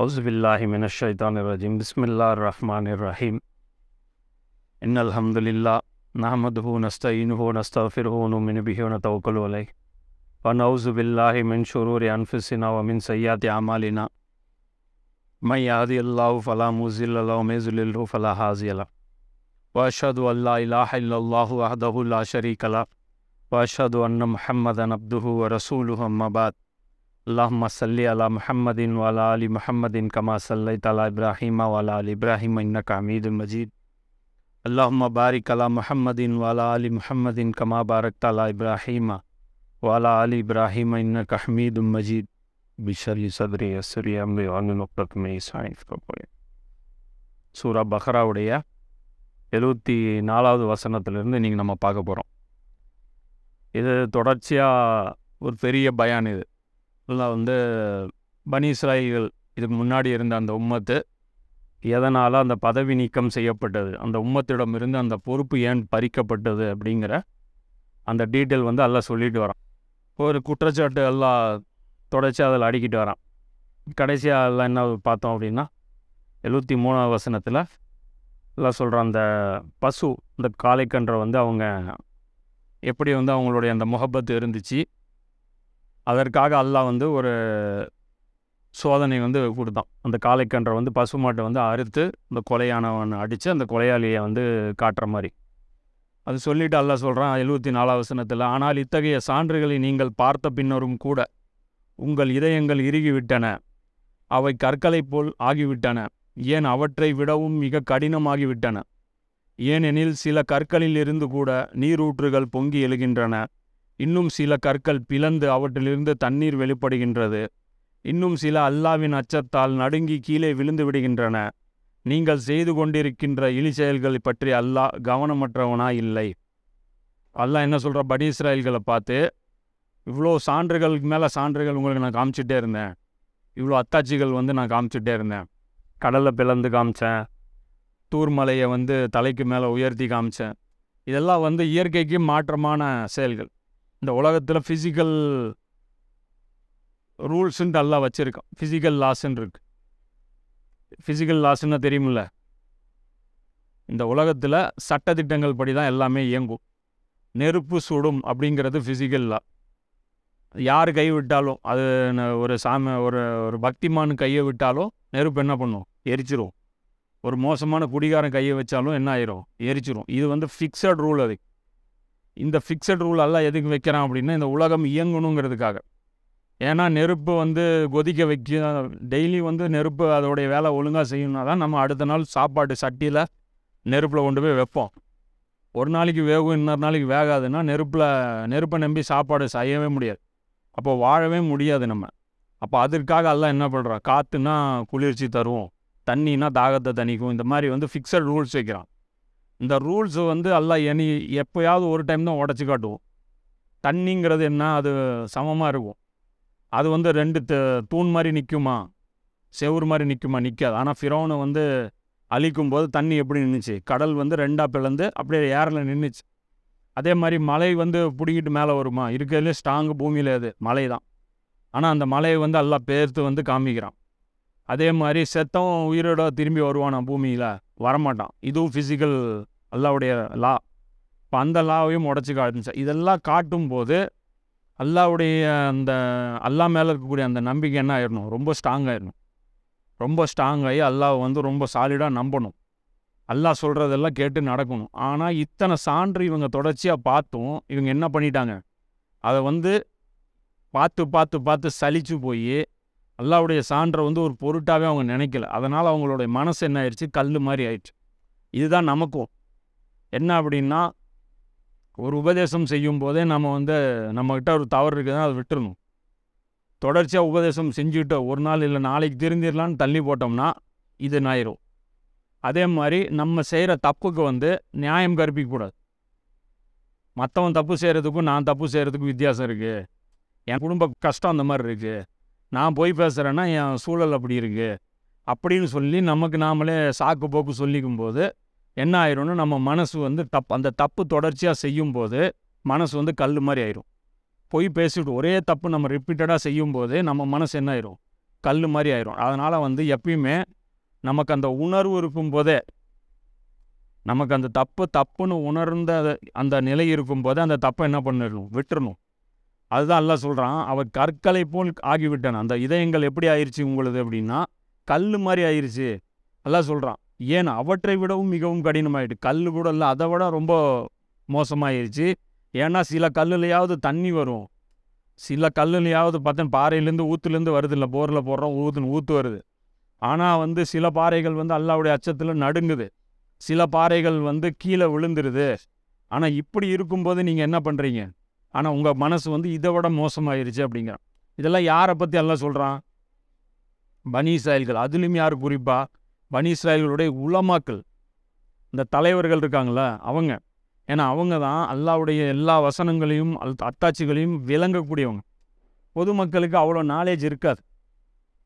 أعوذ بالله من الشيطان الرجيم بسم الله الرحمن الرحيم إن الحمد لله نحمده ونستعينه ونستغفره ونؤمن به ونتوكل عليه ونعوذ بالله من شرور أنفسنا ومن سيئات أعمالنا من يهدي الله فلا مضل له ومن يضلل فلا هادي له وأشهد أن لا إله إلا الله وحده لا شريك له وأشهد أن محمدا عبده ورسوله أما بعد اللهم صل على محمد وعلى آل محمد كما صليت على إبراهيم وعلى آل إبراهيم إنك حميد مجيد اللهم بارك على محمد وعلى آل محمد كما باركت على إبراهيم وعلى آل إبراهيم إنك حميد مجيد بشري صدري يسري أمري وعن نقطة من سورة சூரா பஹ்ராவுடைய எழுபத்தி நாலாவது வசனத்திலிருந்து நீங்கள் நம்ம பார்க்க போகிறோம் இது தொடர்ச்சியாக ஒரு பெரிய பயான் இது வந்து பனி இஸ்ராயில்கள் இதுக்கு முன்னாடி இருந்த அந்த உம்மத்து எதனால் அந்த பதவி நீக்கம் செய்யப்பட்டது அந்த உம்மத்திடம் இருந்து அந்த பொறுப்பு ஏன் பறிக்கப்பட்டது அப்படிங்கிற அந்த டீட்டெயில் வந்து எல்லாம் சொல்லிட்டு வரான் ஒரு குற்றச்சாட்டு எல்லாம் தொடச்சி அதில் அடிக்கிட்டு வரான் கடைசியாக எல்லாம் என்ன பார்த்தோம் அப்படின்னா எழுபத்தி மூணாவது வசனத்தில் எல்லாம் சொல்கிற அந்த பசு இந்த காளைக்கன்றை வந்து அவங்க எப்படி வந்து அவங்களுடைய அந்த முகப்பத்து இருந்துச்சு அதற்காக அல்லாஹ் வந்து ஒரு சோதனை வந்து கொடுத்தான் அந்த காலைக்கன்றை வந்து பசுமாட்டை வந்து அறுத்து இந்த கொலையானவன் அடித்து அந்த கொலையாளியை வந்து காட்டுற மாதிரி அது சொல்லிவிட்டு அல்லா சொல்கிறான் எழுபத்தி நாலாவது வசனத்தில் ஆனால் இத்தகைய சான்றுகளை நீங்கள் பார்த்த பின்னரும் கூட உங்கள் இதயங்கள் இறுகிவிட்டன அவை கற்களை போல் ஆகிவிட்டன ஏன் அவற்றை விடவும் மிக கடினமாகிவிட்டன ஏனெனில் சில கற்களில் இருந்து கூட நீரூற்றுகள் பொங்கி எழுகின்றன இன்னும் சில கற்கள் பிளந்து அவற்றிலிருந்து தண்ணீர் வெளிப்படுகின்றது இன்னும் சில அல்லாவின் அச்சத்தால் நடுங்கி கீழே விழுந்து விடுகின்றன நீங்கள் செய்து கொண்டிருக்கின்ற இழி செயல்களை பற்றி அல்லாஹ் கவனமற்றவனா இல்லை அல்லாஹ் என்ன சொல்கிற படி இஸ்ராயல்களை பார்த்து இவ்வளோ சான்றுகளுக்கு மேலே சான்றுகள் உங்களுக்கு நான் காமிச்சிட்டே இருந்தேன் இவ்வளோ அத்தாட்சிகள் வந்து நான் காமிச்சிட்டே இருந்தேன் கடலில் பிளந்து காமிச்சேன் தூர்மலையை வந்து தலைக்கு மேலே உயர்த்தி காமிச்சேன் இதெல்லாம் வந்து இயற்கைக்கு மாற்றமான செயல்கள் இந்த உலகத்தில் ஃபிசிக்கல் ரூல்ஸுன்ட்டு எல்லாம் வச்சுருக்கான் ஃபிசிக்கல் லாஸ்ன்னு இருக்கு ஃபிசிக்கல் லாஸ்ன்னு தெரியுமில்ல இந்த உலகத்தில் சட்டத்திட்டங்கள் படி தான் எல்லாமே இயங்கும் நெருப்பு சுடும் அப்படிங்கிறது ஃபிசிக்கல் லா யார் கை விட்டாலும் அது ஒரு சாம ஒரு ஒரு பக்திமான கையை விட்டாலும் நெருப்பு என்ன பண்ணும் எரிச்சிரும் ஒரு மோசமான குடிகாரன் கையை வச்சாலும் என்ன ஆயிரும் எரிச்சிரும் இது வந்து ஃபிக்ஸட் ரூல் அது இந்த ஃபிக்ஸட் ரூல் எல்லாம் எதுக்கு வைக்கிறான் அப்படின்னா இந்த உலகம் இயங்கணுங்கிறதுக்காக ஏன்னா நெருப்பு வந்து கொதிக்க வைக்க டெய்லி வந்து நெருப்பு அதோடைய வேலை ஒழுங்காக செய்யணும்னா தான் நம்ம அடுத்த நாள் சாப்பாடு சட்டியில் நெருப்பில் கொண்டு போய் வைப்போம் ஒரு நாளைக்கு வேகும் இன்னொரு நாளைக்கு வேகாதுன்னா நெருப்பில் நெருப்பை நம்பி சாப்பாடு செய்யவே முடியாது அப்போ வாழவே முடியாது நம்ம அப்போ அதற்காக எல்லாம் என்ன பண்ணுறோம் காற்றுனா குளிர்ச்சி தருவோம் தண்ணினா தாகத்தை தணிக்கும் இந்த மாதிரி வந்து ஃபிக்ஸட் ரூல்ஸ் வைக்கிறான் இந்த ரூல்ஸ் வந்து எல்லாம் இனி எப்போயாவது ஒரு டைம் தான் உடச்சி காட்டுவோம் தண்ணிங்கிறது என்ன அது சமமாக இருக்கும் அது வந்து ரெண்டு தூண் மாதிரி நிற்குமா செவுறு மாதிரி நிற்குமா நிற்காது ஆனால் ஃபிரோனு வந்து அழிக்கும் போது தண்ணி எப்படி நின்றுச்சு கடல் வந்து ரெண்டாக பிளந்து அப்படியே ஏரில் நின்றுச்சு அதே மாதிரி மலை வந்து பிடிக்கிட்டு மேலே வருமா இருக்கிறதுலே ஸ்ட்ராங்கு பூமியில் அது மலை தான் ஆனால் அந்த மலையை வந்து எல்லாம் பேர்த்து வந்து காமிக்கிறான் அதே மாதிரி செத்தவன் உயிரோட திரும்பி வருவானா பூமியில் வரமாட்டான் இதுவும் ஃபிசிக்கல் அல்லாவுடைய லா இப்போ அந்த லாவையும் உடச்சி காட்டுச்சு இதெல்லாம் காட்டும் போது அல்லாவுடைய அந்த அல்லா மேலே இருக்கக்கூடிய அந்த நம்பிக்கை என்ன ஆயிடணும் ரொம்ப ஸ்ட்ராங் ஆயிடணும் ரொம்ப ஸ்ட்ராங் ஆகி அல்லாவை வந்து ரொம்ப சாலிடாக நம்பணும் அல்லா சொல்கிறதெல்லாம் கேட்டு நடக்கணும் ஆனால் இத்தனை சான்று இவங்க தொடர்ச்சியாக பார்த்தும் இவங்க என்ன பண்ணிட்டாங்க அதை வந்து பார்த்து பார்த்து பார்த்து சலிச்சு போய் அல்லாவுடைய சான்றை வந்து ஒரு பொருட்டாகவே அவங்க நினைக்கல அதனால் அவங்களுடைய மனசு என்ன ஆயிடுச்சு கல் மாதிரி ஆயிடுச்சு இதுதான் நமக்கும் என்ன அப்படின்னா ஒரு உபதேசம் செய்யும் போதே நம்ம வந்து நம்மக்கிட்ட ஒரு தவறு இருக்குதுன்னா அதை விட்டுறணும் தொடர்ச்சியாக உபதேசம் செஞ்சுட்டோம் ஒரு நாள் இல்லை நாளைக்கு திருந்திடலான்னு தள்ளி போட்டோம்னா இது நாயிரும் அதே மாதிரி நம்ம செய்கிற தப்புக்கு வந்து நியாயம் கற்பிக்கக்கூடாது மற்றவன் தப்பு செய்கிறதுக்கும் நான் தப்பு செய்கிறதுக்கும் வித்தியாசம் இருக்குது என் குடும்ப கஷ்டம் அந்த மாதிரி இருக்குது நான் போய் பேசுகிறேன்னா என் சூழல் அப்படி இருக்குது அப்படின்னு சொல்லி நமக்கு நாமளே சாக்கு போக்கு சொல்லிக்கும் போது என்ன ஆயிரும்னு நம்ம மனசு வந்து தப் அந்த தப்பு தொடர்ச்சியாக செய்யும் போது மனசு வந்து கல் மாதிரி ஆயிரும் போய் பேசிட்டு ஒரே தப்பு நம்ம ரிப்பீட்டடாக செய்யும் போது நம்ம மனசு என்ன ஆயிரும் கல் மாதிரி ஆயிரும் அதனால் வந்து எப்பயுமே நமக்கு அந்த உணர்வு இருக்கும் போதே நமக்கு அந்த தப்பு தப்புன்னு உணர்ந்த அந்த நிலை இருக்கும் போதே அந்த தப்பை என்ன பண்ணிடணும் விட்டுறணும் அதுதான் எல்லாம் சொல்கிறான் அவர் கற்களை போல் ஆகிவிட்டான் அந்த இதயங்கள் எப்படி ஆயிடுச்சு உங்களது அப்படின்னா கல் மாதிரி ஆயிடுச்சு எல்லாம் சொல்கிறான் ஏன் அவற்றை விடவும் மிகவும் கடினமாயிட்டு கல் கூட இல்லை அதை விட ரொம்ப மோசமாயிருச்சு ஏன்னா சில கல்லுலையாவது தண்ணி வரும் சில கல்லுலையாவது பார்த்தேன் பாறையிலேருந்து ஊற்றுலேருந்து வருது இல்லை போரில் போடுறோம் ஊத்துன்னு ஊத்து வருது ஆனால் வந்து சில பாறைகள் வந்து அல்லாவுடைய அச்சத்தில் நடுங்குது சில பாறைகள் வந்து கீழே விழுந்துருது ஆனால் இப்படி இருக்கும்போது நீங்கள் என்ன பண்ணுறீங்க ஆனால் உங்கள் மனசு வந்து இதை விட மோசமாயிருச்சு அப்படிங்கிறான் இதெல்லாம் யாரை பற்றி எல்லாம் சொல்கிறான் பனி இஸ்ராயல்கள் அதுலேயும் யார் குறிப்பாக பனி இஸ்ராயல்களுடைய உலமாக்கள் இந்த தலைவர்கள் இருக்காங்கள அவங்க ஏன்னா அவங்க தான் அல்லாவுடைய எல்லா வசனங்களையும் அல் அத்தாட்சிகளையும் விளங்கக்கூடியவங்க பொதுமக்களுக்கு அவ்வளோ நாலேஜ் இருக்காது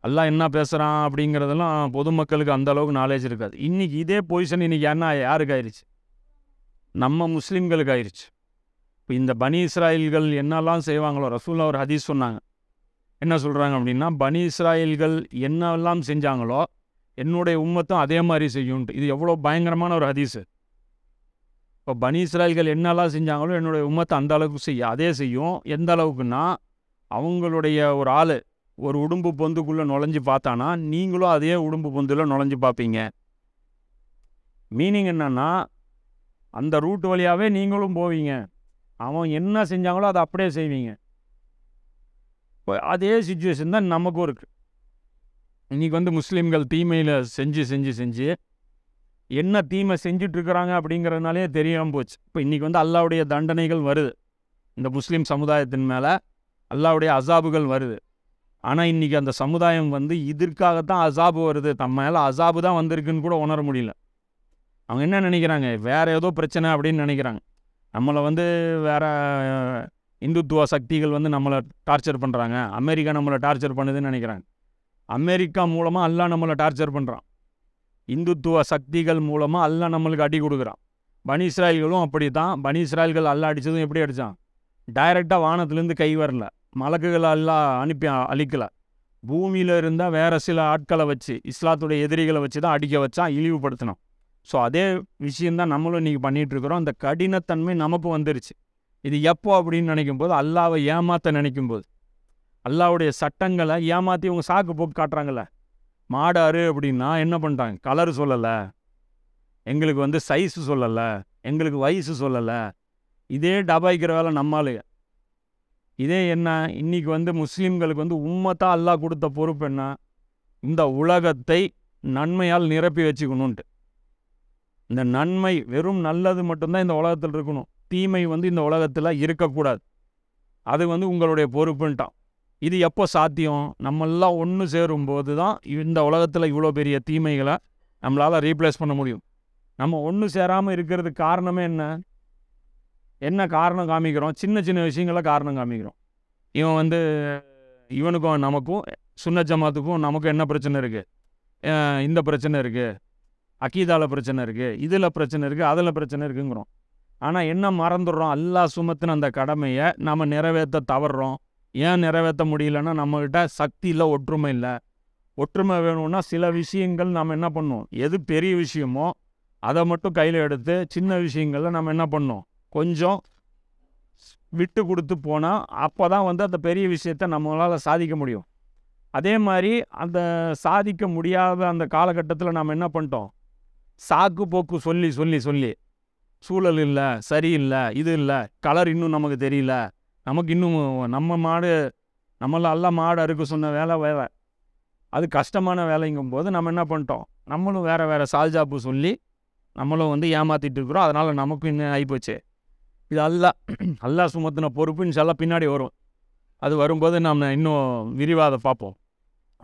எல்லாம் என்ன பேசுகிறான் அப்படிங்கிறதெல்லாம் பொதுமக்களுக்கு அந்த அளவுக்கு நாலேஜ் இருக்காது இன்றைக்கி இதே பொசிஷன் இன்றைக்கி என்ன யாருக்கு ஆயிடுச்சு நம்ம முஸ்லீம்களுக்கு ஆயிடுச்சு இந்த பனி இஸ்ராயில்கள் என்னெல்லாம் செய்வாங்களோ ரசூல்லா ஒரு ஹதீஸ் சொன்னாங்க என்ன சொல்கிறாங்க அப்படின்னா பனி இஸ்ராயில்கள் என்னெல்லாம் செஞ்சாங்களோ என்னுடைய உம்மத்தும் அதே மாதிரி செய்யும்ட்டு இது எவ்வளோ பயங்கரமான ஒரு ஹதீஸு இப்போ பனி இஸ்ராயல்கள் என்னெல்லாம் செஞ்சாங்களோ என்னுடைய உம்மத்தை அந்த அளவுக்கு செய்ய அதே செய்யும் எந்த அளவுக்குன்னா அவங்களுடைய ஒரு ஆள் ஒரு உடும்பு பொந்துக்குள்ளே நுழைஞ்சு பார்த்தானா நீங்களும் அதே உடும்பு பொந்தில் நுழைஞ்சு பார்ப்பீங்க மீனிங் என்னென்னா அந்த ரூட் வழியாகவே நீங்களும் போவீங்க அவன் என்ன செஞ்சாங்களோ அதை அப்படியே செய்வீங்க இப்போ அதே சுச்சுவேஷன் தான் நமக்கும் இருக்குது இன்றைக்கி வந்து முஸ்லீம்கள் தீமையில் செஞ்சு செஞ்சு செஞ்சு என்ன தீமை செஞ்சிட்ருக்குறாங்க அப்படிங்கிறதுனாலே தெரியாமல் போச்சு இப்போ இன்றைக்கி வந்து அல்லாவுடைய தண்டனைகள் வருது இந்த முஸ்லீம் சமுதாயத்தின் மேலே அல்லாவுடைய அசாபுகள் வருது ஆனால் இன்றைக்கி அந்த சமுதாயம் வந்து இதற்காகத்தான் அசாபு வருது தம் மேலே அசாபு தான் வந்திருக்குன்னு கூட உணர முடியல அவங்க என்ன நினைக்கிறாங்க வேறு ஏதோ பிரச்சனை அப்படின்னு நினைக்கிறாங்க நம்மளை வந்து வேறு இந்துத்துவ சக்திகள் வந்து நம்மளை டார்ச்சர் பண்ணுறாங்க அமெரிக்கா நம்மளை டார்ச்சர் பண்ணுதுன்னு நினைக்கிறாங்க அமெரிக்கா மூலமாக அல்லா நம்மளை டார்ச்சர் பண்ணுறான் இந்துத்துவ சக்திகள் மூலமாக அல்லா நம்மளுக்கு அடி கொடுக்குறான் பனி இஸ்ராயல்களும் அப்படி தான் பனி இஸ்ராயல்கள் அல்லா அடித்ததும் எப்படி அடித்தான் டைரெக்டாக வானத்துலேருந்து கை வரல மலக்குகள் அல்லா அனுப்பி அழிக்கலை பூமியில் இருந்தால் வேறு சில ஆட்களை வச்சு இஸ்லாத்துடைய எதிரிகளை வச்சு தான் அடிக்க வச்சான் இழிவுபடுத்தினான் ஸோ அதே விஷயந்தான் நம்மளும் இன்றைக்கி பண்ணிகிட்ருக்குறோம் அந்த கடினத்தன்மை நமக்கு வந்துருச்சு இது எப்போ அப்படின்னு நினைக்கும் போது அல்லாவை ஏமாற்ற நினைக்கும் போது அல்லாவுடைய சட்டங்களை ஏமாற்றி இவங்க சாக்கு போட்டு காட்டுறாங்கள மாடாரு அப்படின்னா என்ன பண்ணுறாங்க கலர் சொல்லலை எங்களுக்கு வந்து சைஸு சொல்லலை எங்களுக்கு வயசு சொல்லலை இதே டபாய்க்கிற வேலை நம்மளுக்கு இதே என்ன இன்றைக்கி வந்து முஸ்லீம்களுக்கு வந்து உம்மத்தான் அல்லாஹ் கொடுத்த பொறுப்பு என்ன இந்த உலகத்தை நன்மையால் நிரப்பி வச்சுக்கணுன்ட்டு இந்த நன்மை வெறும் நல்லது மட்டும்தான் இந்த உலகத்தில் இருக்கணும் தீமை வந்து இந்த உலகத்தில் இருக்கக்கூடாது அது வந்து உங்களுடைய பொறுப்புன்ட்டான் இது எப்போ சாத்தியம் நம்மெல்லாம் ஒன்று சேரும்போது தான் இந்த உலகத்தில் இவ்வளோ பெரிய தீமைகளை நம்மளால் ரீப்ளேஸ் பண்ண முடியும் நம்ம ஒன்று சேராமல் இருக்கிறதுக்கு காரணமே என்ன என்ன காரணம் காமிக்கிறோம் சின்ன சின்ன விஷயங்கள காரணம் காமிக்கிறோம் இவன் வந்து இவனுக்கும் நமக்கும் சுண்ண ஜமாத்துக்கும் நமக்கும் என்ன பிரச்சனை இருக்குது இந்த பிரச்சனை இருக்குது அக்கீதாவில் பிரச்சனை இருக்குது இதில் பிரச்சனை இருக்குது அதில் பிரச்சனை இருக்குங்கிறோம் ஆனால் என்ன மறந்துடுறோம் எல்லா சுமத்தின அந்த கடமையை நம்ம நிறைவேற்ற தவறுறோம் ஏன் நிறைவேற்ற முடியலன்னா நம்மக்கிட்ட சக்தி இல்லை ஒற்றுமை இல்லை ஒற்றுமை வேணும்னா சில விஷயங்கள் நம்ம என்ன பண்ணுவோம் எது பெரிய விஷயமோ அதை மட்டும் கையில் எடுத்து சின்ன விஷயங்களில் நம்ம என்ன பண்ணோம் கொஞ்சம் விட்டு கொடுத்து போனால் அப்போ தான் வந்து அந்த பெரிய விஷயத்தை நம்மளால் சாதிக்க முடியும் அதே மாதிரி அந்த சாதிக்க முடியாத அந்த காலகட்டத்தில் நாம் என்ன பண்ணிட்டோம் சாக்கு போக்கு சொல்லி சொல்லி சொல்லி சூழல் இல்லை சரியில்லை இது இல்லை கலர் இன்னும் நமக்கு தெரியல நமக்கு இன்னும் நம்ம மாடு நம்மள அல்ல மாடு அறுக்க சொன்ன வேலை வேலை அது கஷ்டமான வேலைங்கும் போது நம்ம என்ன பண்ணிட்டோம் நம்மளும் வேறு வேறு சால்ஜாப்பு சொல்லி நம்மளும் வந்து ஏமாற்றிட்டு இருக்கிறோம் அதனால் நமக்கும் இன்னும் ஆகிப்போச்சு இது அல்லா அல்லா சுமத்தின பொறுப்புன்னு சொல்ல பின்னாடி வரும் அது வரும்போது நம்ம இன்னும் விரிவாக அதை பார்ப்போம்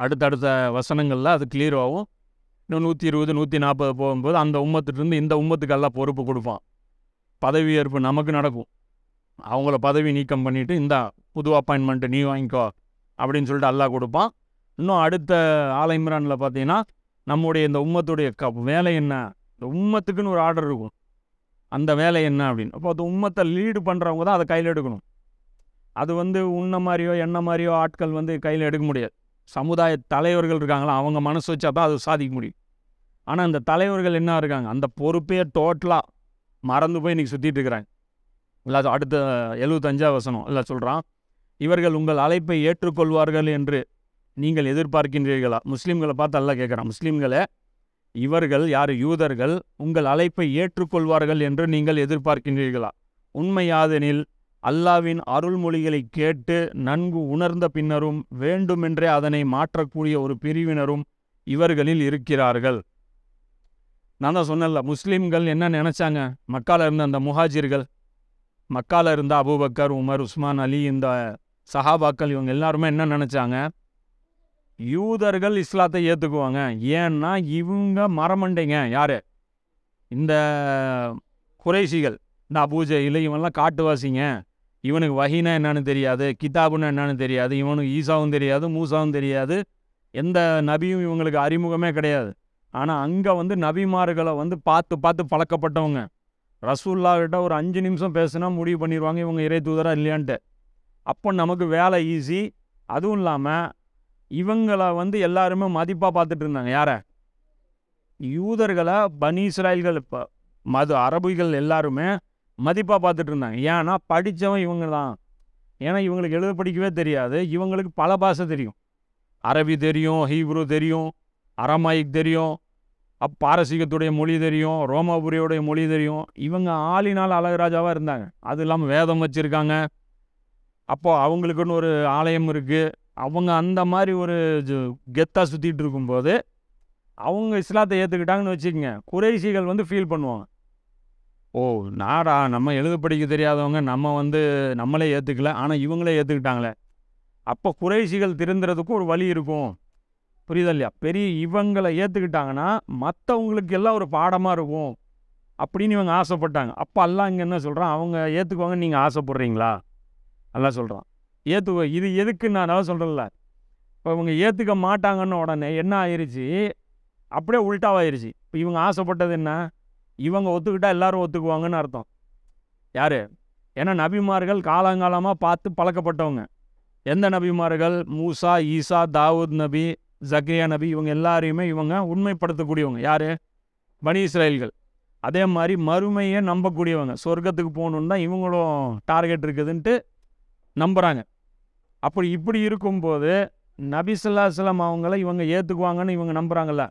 அடுத்தடுத்த வசனங்களில் அது கிளியர் ஆகும் இன்னும் நூற்றி இருபது நூற்றி நாற்பது போகும்போது அந்த உம்மத்துலேருந்து இந்த உம்மத்துக்கெல்லாம் பொறுப்பு கொடுப்பான் பதவி ஏற்பு நமக்கு நடக்கும் அவங்கள பதவி நீக்கம் பண்ணிவிட்டு இந்த புது அப்பாயின்மெண்ட்டு நீ வாங்கிக்கோ அப்படின்னு சொல்லிட்டு அல்லா கொடுப்பான் இன்னும் அடுத்த ஆல இம்ரானில் பார்த்தீங்கன்னா நம்முடைய இந்த உம்மத்துடைய க வேலை என்ன இந்த உம்மத்துக்குன்னு ஒரு ஆர்டர் இருக்கும் அந்த வேலை என்ன அப்படின்னு அப்போ அது உம்மத்தை லீடு பண்ணுறவங்க தான் அதை கையில் எடுக்கணும் அது வந்து உன்ன மாதிரியோ என்ன மாதிரியோ ஆட்கள் வந்து கையில் எடுக்க முடியாது சமுதாய தலைவர்கள் இருக்காங்களா அவங்க மனசு வச்சா தான் அது சாதிக்க முடியும் ஆனால் அந்த தலைவர்கள் என்ன இருக்காங்க அந்த பொறுப்பே டோட்டலாக மறந்து போய் இன்றைக்கி சுற்றிட்டு இருக்கிறாங்க இல்லை அடுத்த எழுபத்தஞ்சா வசனம் இல்லை சொல்கிறான் இவர்கள் உங்கள் அழைப்பை ஏற்றுக்கொள்வார்கள் என்று நீங்கள் எதிர்பார்க்கின்றீர்களா முஸ்லீம்களை பார்த்து அல்ல கேட்குறான் முஸ்லீம்களை இவர்கள் யார் யூதர்கள் உங்கள் அழைப்பை ஏற்றுக்கொள்வார்கள் என்று நீங்கள் எதிர்பார்க்கின்றீர்களா உண்மையாதெனில் அல்லாவின் அருள்மொழிகளை கேட்டு நன்கு உணர்ந்த பின்னரும் வேண்டுமென்றே அதனை மாற்றக்கூடிய ஒரு பிரிவினரும் இவர்களில் இருக்கிறார்கள் நான் தான் சொன்னல முஸ்லீம்கள் என்ன நினச்சாங்க மக்கால இருந்த அந்த முஹாஜிர்கள் மக்கால இருந்த அபுபக்கர் உமர் உஸ்மான் அலி இந்த சஹாபாக்கள் இவங்க எல்லாருமே என்ன நினச்சாங்க யூதர்கள் இஸ்லாத்தை ஏற்றுக்குவாங்க ஏன்னா இவங்க மரமண்டைங்க யார் இந்த குறைஷிகள் இந்த அபூஜை இல்லை இவன்லாம் காட்டுவாசிங்க இவனுக்கு வகினா என்னன்னு தெரியாது கிதாபுன்னா என்னன்னு தெரியாது இவனுக்கு ஈசாவும் தெரியாது மூசாவும் தெரியாது எந்த நபியும் இவங்களுக்கு அறிமுகமே கிடையாது ஆனால் அங்கே வந்து நபிமார்களை வந்து பார்த்து பார்த்து பழக்கப்பட்டவங்க ரசூல்லாக்கிட்ட ஒரு அஞ்சு நிமிஷம் பேசுனா முடிவு பண்ணிடுவாங்க இவங்க இறை தூதரா இல்லையான்ட்டு அப்போ நமக்கு வேலை ஈஸி அதுவும் இல்லாமல் இவங்களை வந்து எல்லாருமே மதிப்பாக பார்த்துட்டு இருந்தாங்க யாரை யூதர்களை பனி இஸ்ராயல்கள் இப்போ மது அரபுகள் எல்லாருமே மதிப்பாக பார்த்துட்டு இருந்தாங்க ஏன்னா படித்தவன் இவங்க தான் ஏன்னா இவங்களுக்கு எழுத படிக்கவே தெரியாது இவங்களுக்கு பல பாஷை தெரியும் அரபி தெரியும் ஹீப்ரு தெரியும் அராமாயிக் தெரியும் அப் பாரசீகத்துடைய மொழி தெரியும் ரோமாபுரியோடைய மொழி தெரியும் இவங்க ஆளினால் அழகராஜாவாக இருந்தாங்க அது இல்லாமல் வேதம் வச்சுருக்காங்க அப்போது அவங்களுக்குன்னு ஒரு ஆலயம் இருக்குது அவங்க அந்த மாதிரி ஒரு கெத்தாக சுற்றிட்டு இருக்கும்போது அவங்க இஸ்லாத்தை ஏற்றுக்கிட்டாங்கன்னு வச்சுக்கோங்க குறைசிகள் வந்து ஃபீல் பண்ணுவாங்க ஓ நாடா நம்ம எழுத படிக்க தெரியாதவங்க நம்ம வந்து நம்மளே ஏற்றுக்கல ஆனால் இவங்களே ஏற்றுக்கிட்டாங்களே அப்போ குறைசிகள் திருந்துறதுக்கும் ஒரு வழி இருக்கும் புரியுதா இல்லையா பெரிய இவங்களை ஏற்றுக்கிட்டாங்கன்னா மற்றவங்களுக்கு எல்லாம் ஒரு பாடமாக இருக்கும் அப்படின்னு இவங்க ஆசைப்பட்டாங்க அப்போ எல்லாம் இங்கே என்ன சொல்கிறான் அவங்க ஏற்றுக்குவாங்க நீங்கள் ஆசைப்படுறீங்களா எல்லாம் சொல்கிறான் ஏற்றுக்கோ இது எதுக்கு நான் அதாவது சொல்கிறதில்ல இப்போ இவங்க ஏற்றுக்க மாட்டாங்கன்னு உடனே என்ன ஆயிடுச்சு அப்படியே உள்டாவாயிருச்சு இப்போ இவங்க ஆசைப்பட்டது என்ன இவங்க ஒத்துக்கிட்டால் எல்லாரும் ஒத்துக்குவாங்கன்னு அர்த்தம் யார் ஏன்னா நபிமார்கள் காலங்காலமாக பார்த்து பழக்கப்பட்டவங்க எந்த நபிமார்கள் மூசா ஈசா தாவூத் நபி ஜக்ரியா நபி இவங்க எல்லாரையுமே இவங்க உண்மைப்படுத்தக்கூடியவங்க யார் பனி இஸ்ரேல்கள் அதே மாதிரி மறுமையை நம்பக்கூடியவங்க சொர்க்கத்துக்கு போகணுன்னு தான் இவங்களும் டார்கெட் இருக்குதுன்ட்டு நம்புகிறாங்க அப்படி இப்படி இருக்கும்போது நபிசல்லாஸ்லாம் அவங்கள இவங்க ஏற்றுக்குவாங்கன்னு இவங்க நம்புகிறாங்கல்ல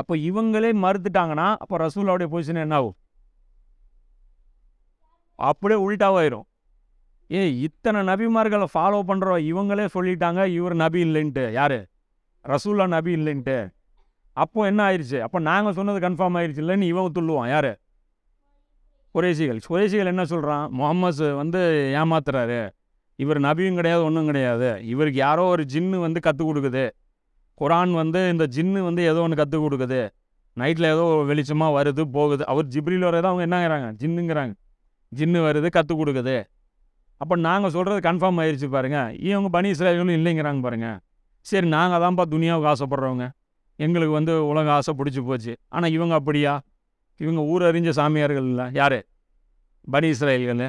அப்போ இவங்களே மறுத்துட்டாங்கன்னா அப்போ ரசூலாவுடைய பொசிஷன் என்ன ஆகும் அப்படியே உள்டாவாயிரும் ஏ இத்தனை நபிமார்களை ஃபாலோ பண்ணுறோம் இவங்களே சொல்லிட்டாங்க இவர் நபி இல்லைன்ட்டு யார் ரசூல்லா நபி இல்லைன்ட்டு அப்போ என்ன ஆயிடுச்சு அப்போ நாங்கள் சொன்னது கன்ஃபார்ம் ஆயிடுச்சு இல்லைன்னு இவன் சொல்லுவான் யார் குறைசிகள் குறைசிகள் என்ன சொல்கிறான் முகம்மது வந்து ஏமாத்துறாரு இவர் நபியும் கிடையாது ஒன்றும் கிடையாது இவருக்கு யாரோ ஒரு ஜின்னு வந்து கற்றுக் கொடுக்குது குரான் வந்து இந்த ஜின்னு வந்து ஏதோ ஒன்று கற்றுக் கொடுக்குது நைட்டில் ஏதோ வெளிச்சமாக வருது போகுது அவர் ஜிப்ரியில் வரதான் அவங்க என்னங்கிறாங்க ஜின்னுங்கிறாங்க ஜின்னு வருது கற்றுக் கொடுக்குது அப்போ நாங்கள் சொல்கிறது கன்ஃபார்ம் ஆயிடுச்சு பாருங்கள் இவங்க பனி இஸ்ரேலும் இல்லைங்கிறாங்க பாருங்கள் சரி நாங்கள் தான்ப்பா துனியாவுக்கு ஆசைப்பட்றவங்க எங்களுக்கு வந்து உலக ஆசை பிடிச்சி போச்சு ஆனால் இவங்க அப்படியா இவங்க ஊர் அறிஞ்ச சாமியார்கள் இல்லை யார் பனி இஸ்ரேல்கள்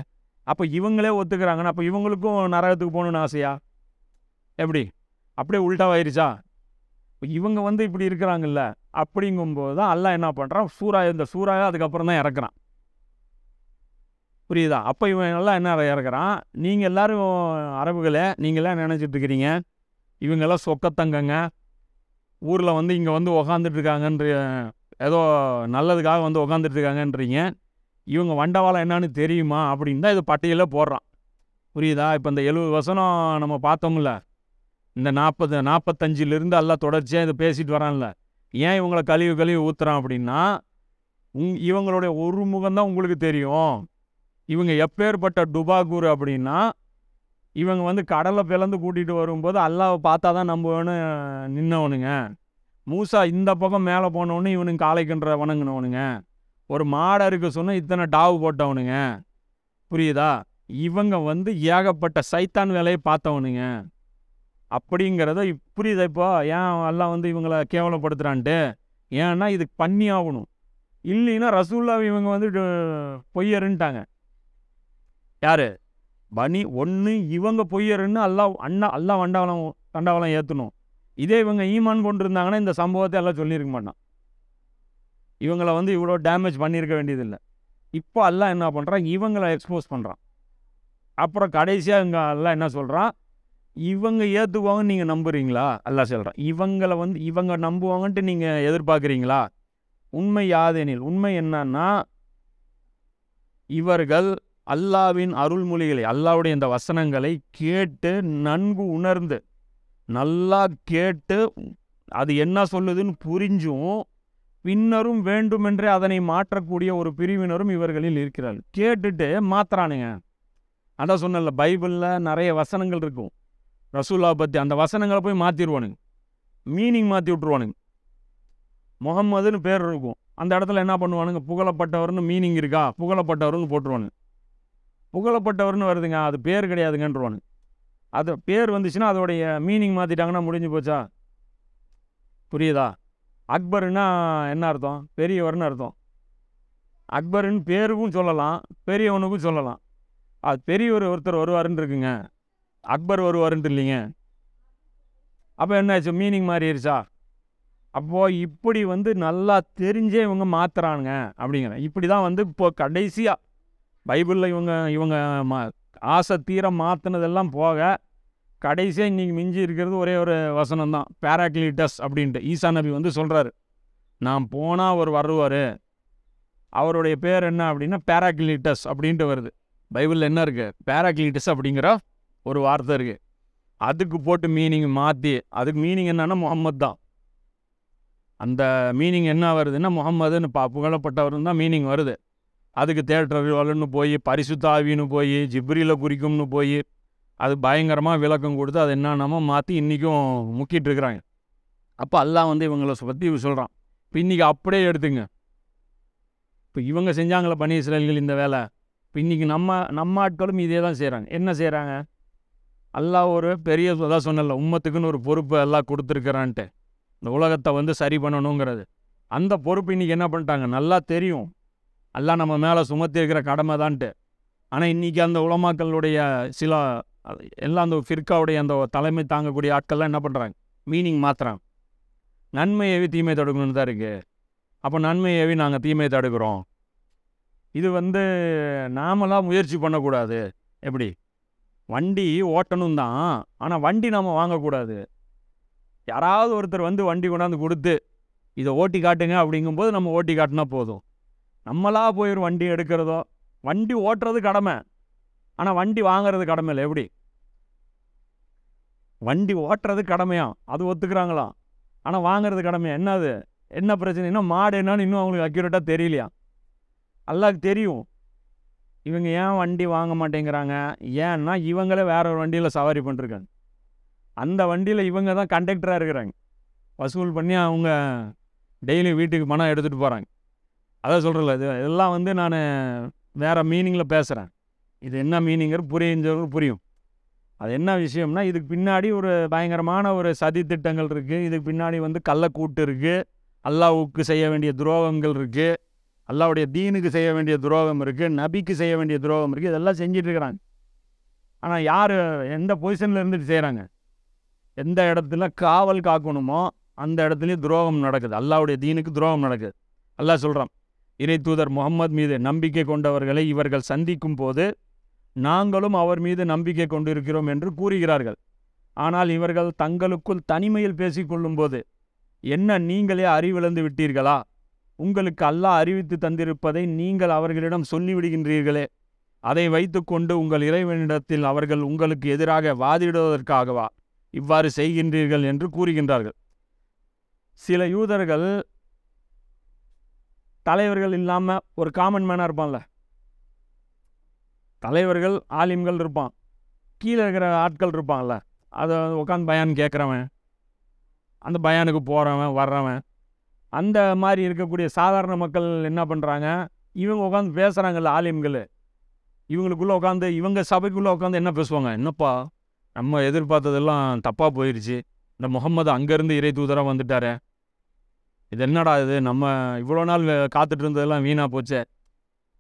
அப்போ இவங்களே ஒத்துக்கிறாங்கன்னா அப்போ இவங்களுக்கும் நரகத்துக்கு போகணுன்னு ஆசையா எப்படி அப்படியே உள்டாவாயிருச்சா இவங்க வந்து இப்படி இருக்கிறாங்கல்ல அப்படிங்கும்போது தான் அல்லா என்ன பண்ணுறான் சூறாய் இந்த சூறாக அதுக்கப்புறம் தான் இறக்குறான் புரியுதா அப்போ இவன் எல்லாம் என்ன இறக்குறான் நீங்கள் எல்லோரும் அரபுகளை நீங்களாம் நினச்சிட்டு இருக்கிறீங்க இவங்கெல்லாம் சொக்கத்தங்கங்க ஊரில் வந்து இங்கே வந்து உக்காந்துட்டுருக்காங்கன்ற ஏதோ நல்லதுக்காக வந்து உக்காந்துட்டுருக்காங்கன்றீங்க இவங்க வண்டவாளம் என்னன்னு தெரியுமா அப்படின்னு தான் இது பட்டியலில் போடுறான் புரியுதா இப்போ இந்த எழுபது வசனம் நம்ம பார்த்தோம்ல இந்த நாற்பது நாற்பத்தஞ்சிலிருந்து எல்லாம் தொடர்ச்சியாக இதை பேசிட்டு வரான்ல ஏன் இவங்களை கழிவு கழிவு ஊற்றுறான் அப்படின்னா உங் இவங்களுடைய ஒரு முகம்தான் உங்களுக்கு தெரியும் இவங்க எப்பேற்பட்ட டுபாகூர் அப்படின்னா இவங்க வந்து கடலை பிளந்து கூட்டிகிட்டு வரும்போது அல்லாவை பார்த்தா தான் நம்புவேன்னு நின்னவனுங்க மூசா இந்த பக்கம் மேலே போனவொடனே இவனுங்க காலைக்குன்ற வணங்கினவனுங்க ஒரு மாடை இருக்க சொன்னால் இத்தனை டாவு போட்டவனுங்க புரியுதா இவங்க வந்து ஏகப்பட்ட சைத்தான் வேலையை பார்த்தவனுங்க அப்படிங்கிறத புரியுதா இப்போ ஏன் எல்லாம் வந்து இவங்களை கேவலப்படுத்துகிறான்ட்டு ஏன்னா இது பண்ணி ஆகணும் இல்லைன்னா ரசூல்லா இவங்க வந்து பொய்யருன்ட்டாங்க யார் பனி ஒன்று இவங்க பொய்யருன்னு அல்லா அண்ணா அல்லா வண்டாவளம் தண்டாவளம் ஏற்றணும் இதே இவங்க ஈமான் கொண்டு இருந்தாங்கன்னா இந்த சம்பவத்தை எல்லாம் சொல்லியிருக்க மாட்டான் இவங்களை வந்து இவ்வளோ டேமேஜ் பண்ணியிருக்க வேண்டியதில்லை இப்போ அல்லா என்ன பண்ணுறான் இவங்களை எக்ஸ்போஸ் பண்ணுறான் அப்புறம் கடைசியாக இங்கே அல்லா என்ன சொல்கிறான் இவங்க ஏற்றுக்குவாங்கன்னு நீங்கள் நம்புறீங்களா அல்லா சொல்கிறான் இவங்களை வந்து இவங்க நம்புவாங்கன்ட்டு நீங்கள் எதிர்பார்க்குறீங்களா உண்மை யாதெனில் உண்மை என்னன்னா இவர்கள் அல்லாவின் அருள்மொழிகளை அல்லாவுடைய இந்த வசனங்களை கேட்டு நன்கு உணர்ந்து நல்லா கேட்டு அது என்ன சொல்லுதுன்னு புரிஞ்சும் பின்னரும் வேண்டுமென்றே அதனை மாற்றக்கூடிய ஒரு பிரிவினரும் இவர்களில் இருக்கிறார்கள் கேட்டுட்டு மாத்துறானுங்க அதான் சொன்ன பைபிளில் நிறைய வசனங்கள் இருக்கும் ரசூல்லா பற்றி அந்த வசனங்களை போய் மாற்றிடுவானுங்க மீனிங் மாற்றி விட்ருவானுங்க முகம்மதுன்னு பேர் இருக்கும் அந்த இடத்துல என்ன பண்ணுவானுங்க புகழப்பட்டவர்னு மீனிங் இருக்கா புகழப்பட்டவர்னு போட்டுருவானுங்க புகழப்பட்டவர்னு வருதுங்க அது பேர் கிடையாதுங்கன்றவனு அது பேர் வந்துச்சுன்னா அதோடைய மீனிங் மாற்றிட்டாங்கன்னா முடிஞ்சு போச்சா புரியுதா அக்பருன்னா என்ன அர்த்தம் பெரியவர்னு அர்த்தம் அக்பருன்னு பேருக்கும் சொல்லலாம் பெரியவனுக்கும் சொல்லலாம் அது பெரியவர் ஒருத்தர் வருவாருன்னு இருக்குங்க அக்பர் வருவாருன்ட்டு இல்லைங்க அப்போ என்னாச்சு மீனிங் மாறிடுச்சா அப்போது இப்படி வந்து நல்லா தெரிஞ்சே இவங்க மாற்றுறானுங்க அப்படிங்கிற இப்படி தான் வந்து இப்போ கடைசியாக பைபிளில் இவங்க இவங்க மா ஆசை தீர மாற்றினதெல்லாம் போக கடைசியாக இன்றைக்கி மிஞ்சி இருக்கிறது ஒரே ஒரு வசனம் தான் பேராக்லிட்டஸ் அப்படின்ட்டு ஈசா நபி வந்து சொல்கிறாரு நான் போனால் அவர் வருவார் அவருடைய பேர் என்ன அப்படின்னா பேராக்லிட்டஸ் அப்படின்ட்டு வருது பைபிளில் என்ன இருக்குது பேராக்லிட்டஸ் அப்படிங்கிற ஒரு வார்த்தை இருக்குது அதுக்கு போட்டு மீனிங் மாற்றி அதுக்கு மீனிங் என்னன்னா முகமது தான் அந்த மீனிங் என்ன வருதுன்னா முகம்மதுன்னு பா புகழப்பட்டவருந்தான் தான் மீனிங் வருது அதுக்கு தேட்டர் வளர்ந்து போய் பரிசுத்தாவின்னு போய் ஜிப்ரியில் குறிக்கும்னு போய் அது பயங்கரமாக விளக்கம் கொடுத்து அதை என்னென்னமோ மாற்றி இன்றைக்கும் முக்கிட்டு இருக்கிறாங்க அப்போ எல்லாம் வந்து இவங்களை பற்றி சொல்கிறான் இப்போ இன்றைக்கி அப்படியே எடுத்துங்க இப்போ இவங்க செஞ்சாங்களே பனி இஸ்ரேல்கள் இந்த வேலை இப்போ இன்றைக்கி நம்ம நம்ம ஆட்களும் இதே தான் செய்கிறாங்க என்ன செய்கிறாங்க எல்லாம் ஒரு பெரிய அதான் சொன்னல உம்மத்துக்குன்னு ஒரு பொறுப்பு எல்லாம் கொடுத்துருக்குறான்ட்டு இந்த உலகத்தை வந்து சரி பண்ணணுங்கிறது அந்த பொறுப்பு இன்றைக்கி என்ன பண்ணிட்டாங்க நல்லா தெரியும் எல்லாம் நம்ம மேலே சுமத்தி இருக்கிற கடமை தான்ட்டு ஆனால் இன்றைக்கி அந்த உலமாக்களுடைய சில எல்லாம் அந்த ஃபிர்காவுடைய அந்த தலைமை தாங்கக்கூடிய ஆட்கள்லாம் என்ன பண்ணுறாங்க மீனிங் மாத்திரம் நன்மை தீமை தடுக்கணும்னு தான் இருக்குது அப்போ நன்மை நாங்கள் தீமை தடுக்கிறோம் இது வந்து நாமலாம் முயற்சி பண்ணக்கூடாது எப்படி வண்டி ஓட்டணும் தான் ஆனால் வண்டி நாம் வாங்கக்கூடாது யாராவது ஒருத்தர் வந்து வண்டி கொண்டாந்து கொடுத்து இதை ஓட்டி காட்டுங்க அப்படிங்கும்போது நம்ம ஓட்டி காட்டினா போதும் நம்மளாக போயிடும் வண்டி எடுக்கிறதோ வண்டி ஓட்டுறது கடமை ஆனால் வண்டி வாங்கிறது கடமை இல்லை எப்படி வண்டி ஓட்டுறது கடமையா அது ஒத்துக்கிறாங்களாம் ஆனால் வாங்கிறது கடமையா என்னது என்ன பிரச்சனைனா மாடு என்னன்னு இன்னும் அவங்களுக்கு அக்யூரேட்டாக தெரியலையா அல்லா தெரியும் இவங்க ஏன் வண்டி வாங்க மாட்டேங்கிறாங்க ஏன்னா இவங்களே வேற ஒரு வண்டியில் சவாரி பண்ணிருக்காங்க அந்த வண்டியில் இவங்க தான் கண்டக்டராக இருக்கிறாங்க வசூல் பண்ணி அவங்க டெய்லி வீட்டுக்கு பணம் எடுத்துகிட்டு போகிறாங்க அதான் சொல்கிறல இது இதெல்லாம் வந்து நான் வேறு மீனிங்கில் பேசுகிறேன் இது என்ன மீனிங்கிற புரிஞ்சவங்க புரியும் அது என்ன விஷயம்னா இதுக்கு பின்னாடி ஒரு பயங்கரமான ஒரு சதி திட்டங்கள் இருக்குது இதுக்கு பின்னாடி வந்து கள்ளக்கூட்டு இருக்குது அல்லாவுக்கு செய்ய வேண்டிய துரோகங்கள் இருக்குது அல்லாவுடைய தீனுக்கு செய்ய வேண்டிய துரோகம் இருக்குது நபிக்கு செய்ய வேண்டிய துரோகம் இருக்குது இதெல்லாம் இருக்கிறாங்க ஆனால் யார் எந்த பொசிஷனில் இருந்துட்டு செய்கிறாங்க எந்த இடத்துல காவல் காக்கணுமோ அந்த இடத்துலையும் துரோகம் நடக்குது அல்லாவுடைய தீனுக்கு துரோகம் நடக்குது அல்லா சொல்கிறான் இறை தூதர் முகம்மது மீது நம்பிக்கை கொண்டவர்களை இவர்கள் சந்திக்கும் போது நாங்களும் அவர் மீது நம்பிக்கை கொண்டிருக்கிறோம் என்று கூறுகிறார்கள் ஆனால் இவர்கள் தங்களுக்குள் தனிமையில் பேசிக்கொள்ளும்போது என்ன நீங்களே அறிவிழந்து விட்டீர்களா உங்களுக்கு அல்லாஹ் அறிவித்து தந்திருப்பதை நீங்கள் அவர்களிடம் சொல்லிவிடுகின்றீர்களே அதை வைத்துக்கொண்டு உங்கள் இறைவனிடத்தில் அவர்கள் உங்களுக்கு எதிராக வாதிடுவதற்காகவா இவ்வாறு செய்கின்றீர்கள் என்று கூறுகின்றார்கள் சில யூதர்கள் தலைவர்கள் இல்லாமல் ஒரு காமன் மேனாக இருப்பான்ல தலைவர்கள் ஆலிம்கள் இருப்பான் கீழே இருக்கிற ஆட்கள் இருப்பான்ல அதை உட்காந்து பயான் கேட்குறவன் அந்த பயானுக்கு போகிறவன் வர்றவன் அந்த மாதிரி இருக்கக்கூடிய சாதாரண மக்கள் என்ன பண்ணுறாங்க இவங்க உட்காந்து பேசுகிறாங்கல்ல ஆலிம்கள் இவங்களுக்குள்ளே உட்காந்து இவங்க சபைக்குள்ளே உட்காந்து என்ன பேசுவாங்க என்னப்பா நம்ம எதிர்பார்த்ததெல்லாம் தப்பாக போயிடுச்சு இந்த முகம்மது அங்கேருந்து இறை தூதராக வந்துட்டாரே இது என்னடா இது நம்ம இவ்வளோ நாள் காத்துட்டு இருந்ததெல்லாம் வீணாக போச்சே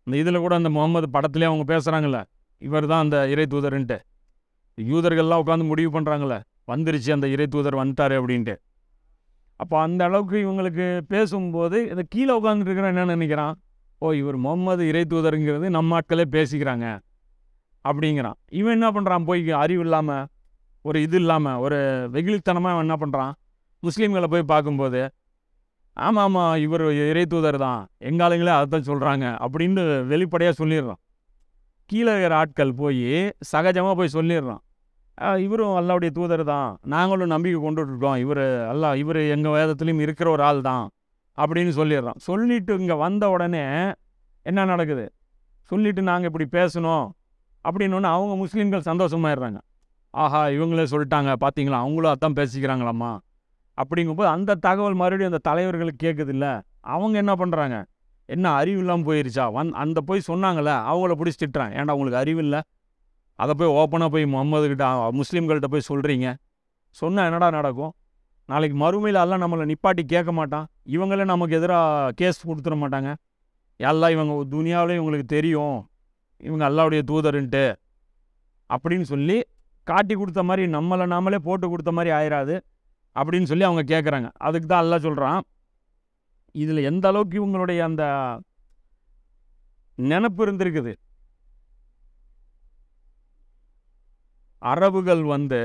இந்த இதில் கூட அந்த முகமது படத்துலேயே அவங்க பேசுகிறாங்களே இவர் தான் அந்த இறை தூதர்ன்ட்டு யூதர்கள்லாம் உட்காந்து முடிவு பண்ணுறாங்களே வந்துருச்சு அந்த இறை தூதர் வந்துட்டார் அப்படின்ட்டு அப்போ அந்த அளவுக்கு இவங்களுக்கு பேசும்போது இந்த கீழே உட்காந்துட்டு என்ன நினைக்கிறான் ஓ இவர் முகமது இறை தூதருங்கிறது நம்ம ஆட்களே பேசிக்கிறாங்க அப்படிங்கிறான் இவன் என்ன பண்ணுறான் போய் அறிவு இல்லாமல் ஒரு இது இல்லாமல் ஒரு வெகுளித்தனமாக அவன் என்ன பண்ணுறான் முஸ்லீம்களை போய் பார்க்கும்போது ஆமாம் ஆமாம் இவர் இறை தூதர் தான் எங்காலங்களே அதை தான் சொல்கிறாங்க அப்படின்னு வெளிப்படையாக சொல்லிடுறான் கீழே இருக்கிற ஆட்கள் போய் சகஜமாக போய் சொல்லிடுறான் இவரும் அல்லாவுடைய தூதர் தான் நாங்களும் நம்பிக்கை கொண்டுட்ருக்கோம் இவர் அல்லா இவர் எங்கள் வேதத்துலேயும் இருக்கிற ஒரு ஆள் தான் அப்படின்னு சொல்லிடுறான் சொல்லிட்டு இங்கே வந்த உடனே என்ன நடக்குது சொல்லிவிட்டு நாங்கள் இப்படி பேசணும் அப்படின்னு அவங்க முஸ்லீம்கள் சந்தோஷமாயிடுறாங்க ஆஹா இவங்களே சொல்லிட்டாங்க பார்த்தீங்களா அவங்களும் அதான் பேசிக்கிறாங்களாம்மா அப்படிங்கும்போது அந்த தகவல் மறுபடியும் அந்த தலைவர்களுக்கு கேட்குது இல்லை அவங்க என்ன பண்ணுறாங்க என்ன அறிவு இல்லாமல் போயிருச்சா வந் அந்த போய் சொன்னாங்கள அவங்கள பிடிச்சி திட்டுறான் ஏன்டா அவங்களுக்கு அறிவு இல்லை அதை போய் ஓப்பனாக போய் முகமதுக்கிட்ட முஸ்லீம்கள்கிட்ட போய் சொல்கிறீங்க சொன்னால் என்னடா நடக்கும் நாளைக்கு மறுமையில் எல்லாம் நம்மளை நிப்பாட்டி கேட்க மாட்டான் இவங்களே நமக்கு எதிராக கேஸ் கொடுத்துட மாட்டாங்க எல்லாம் இவங்க துனியாவிலே இவங்களுக்கு தெரியும் இவங்க எல்லாவுடைய தூதருன்ட்டு அப்படின்னு சொல்லி காட்டி கொடுத்த மாதிரி நம்மளை நாமளே போட்டு கொடுத்த மாதிரி ஆயிராது அப்படின்னு சொல்லி அவங்க கேட்குறாங்க அதுக்கு தான் எல்லாம் சொல்கிறான் இதில் எந்த அளவுக்கு இவங்களுடைய அந்த நினப்பு இருந்திருக்குது அரபுகள் வந்து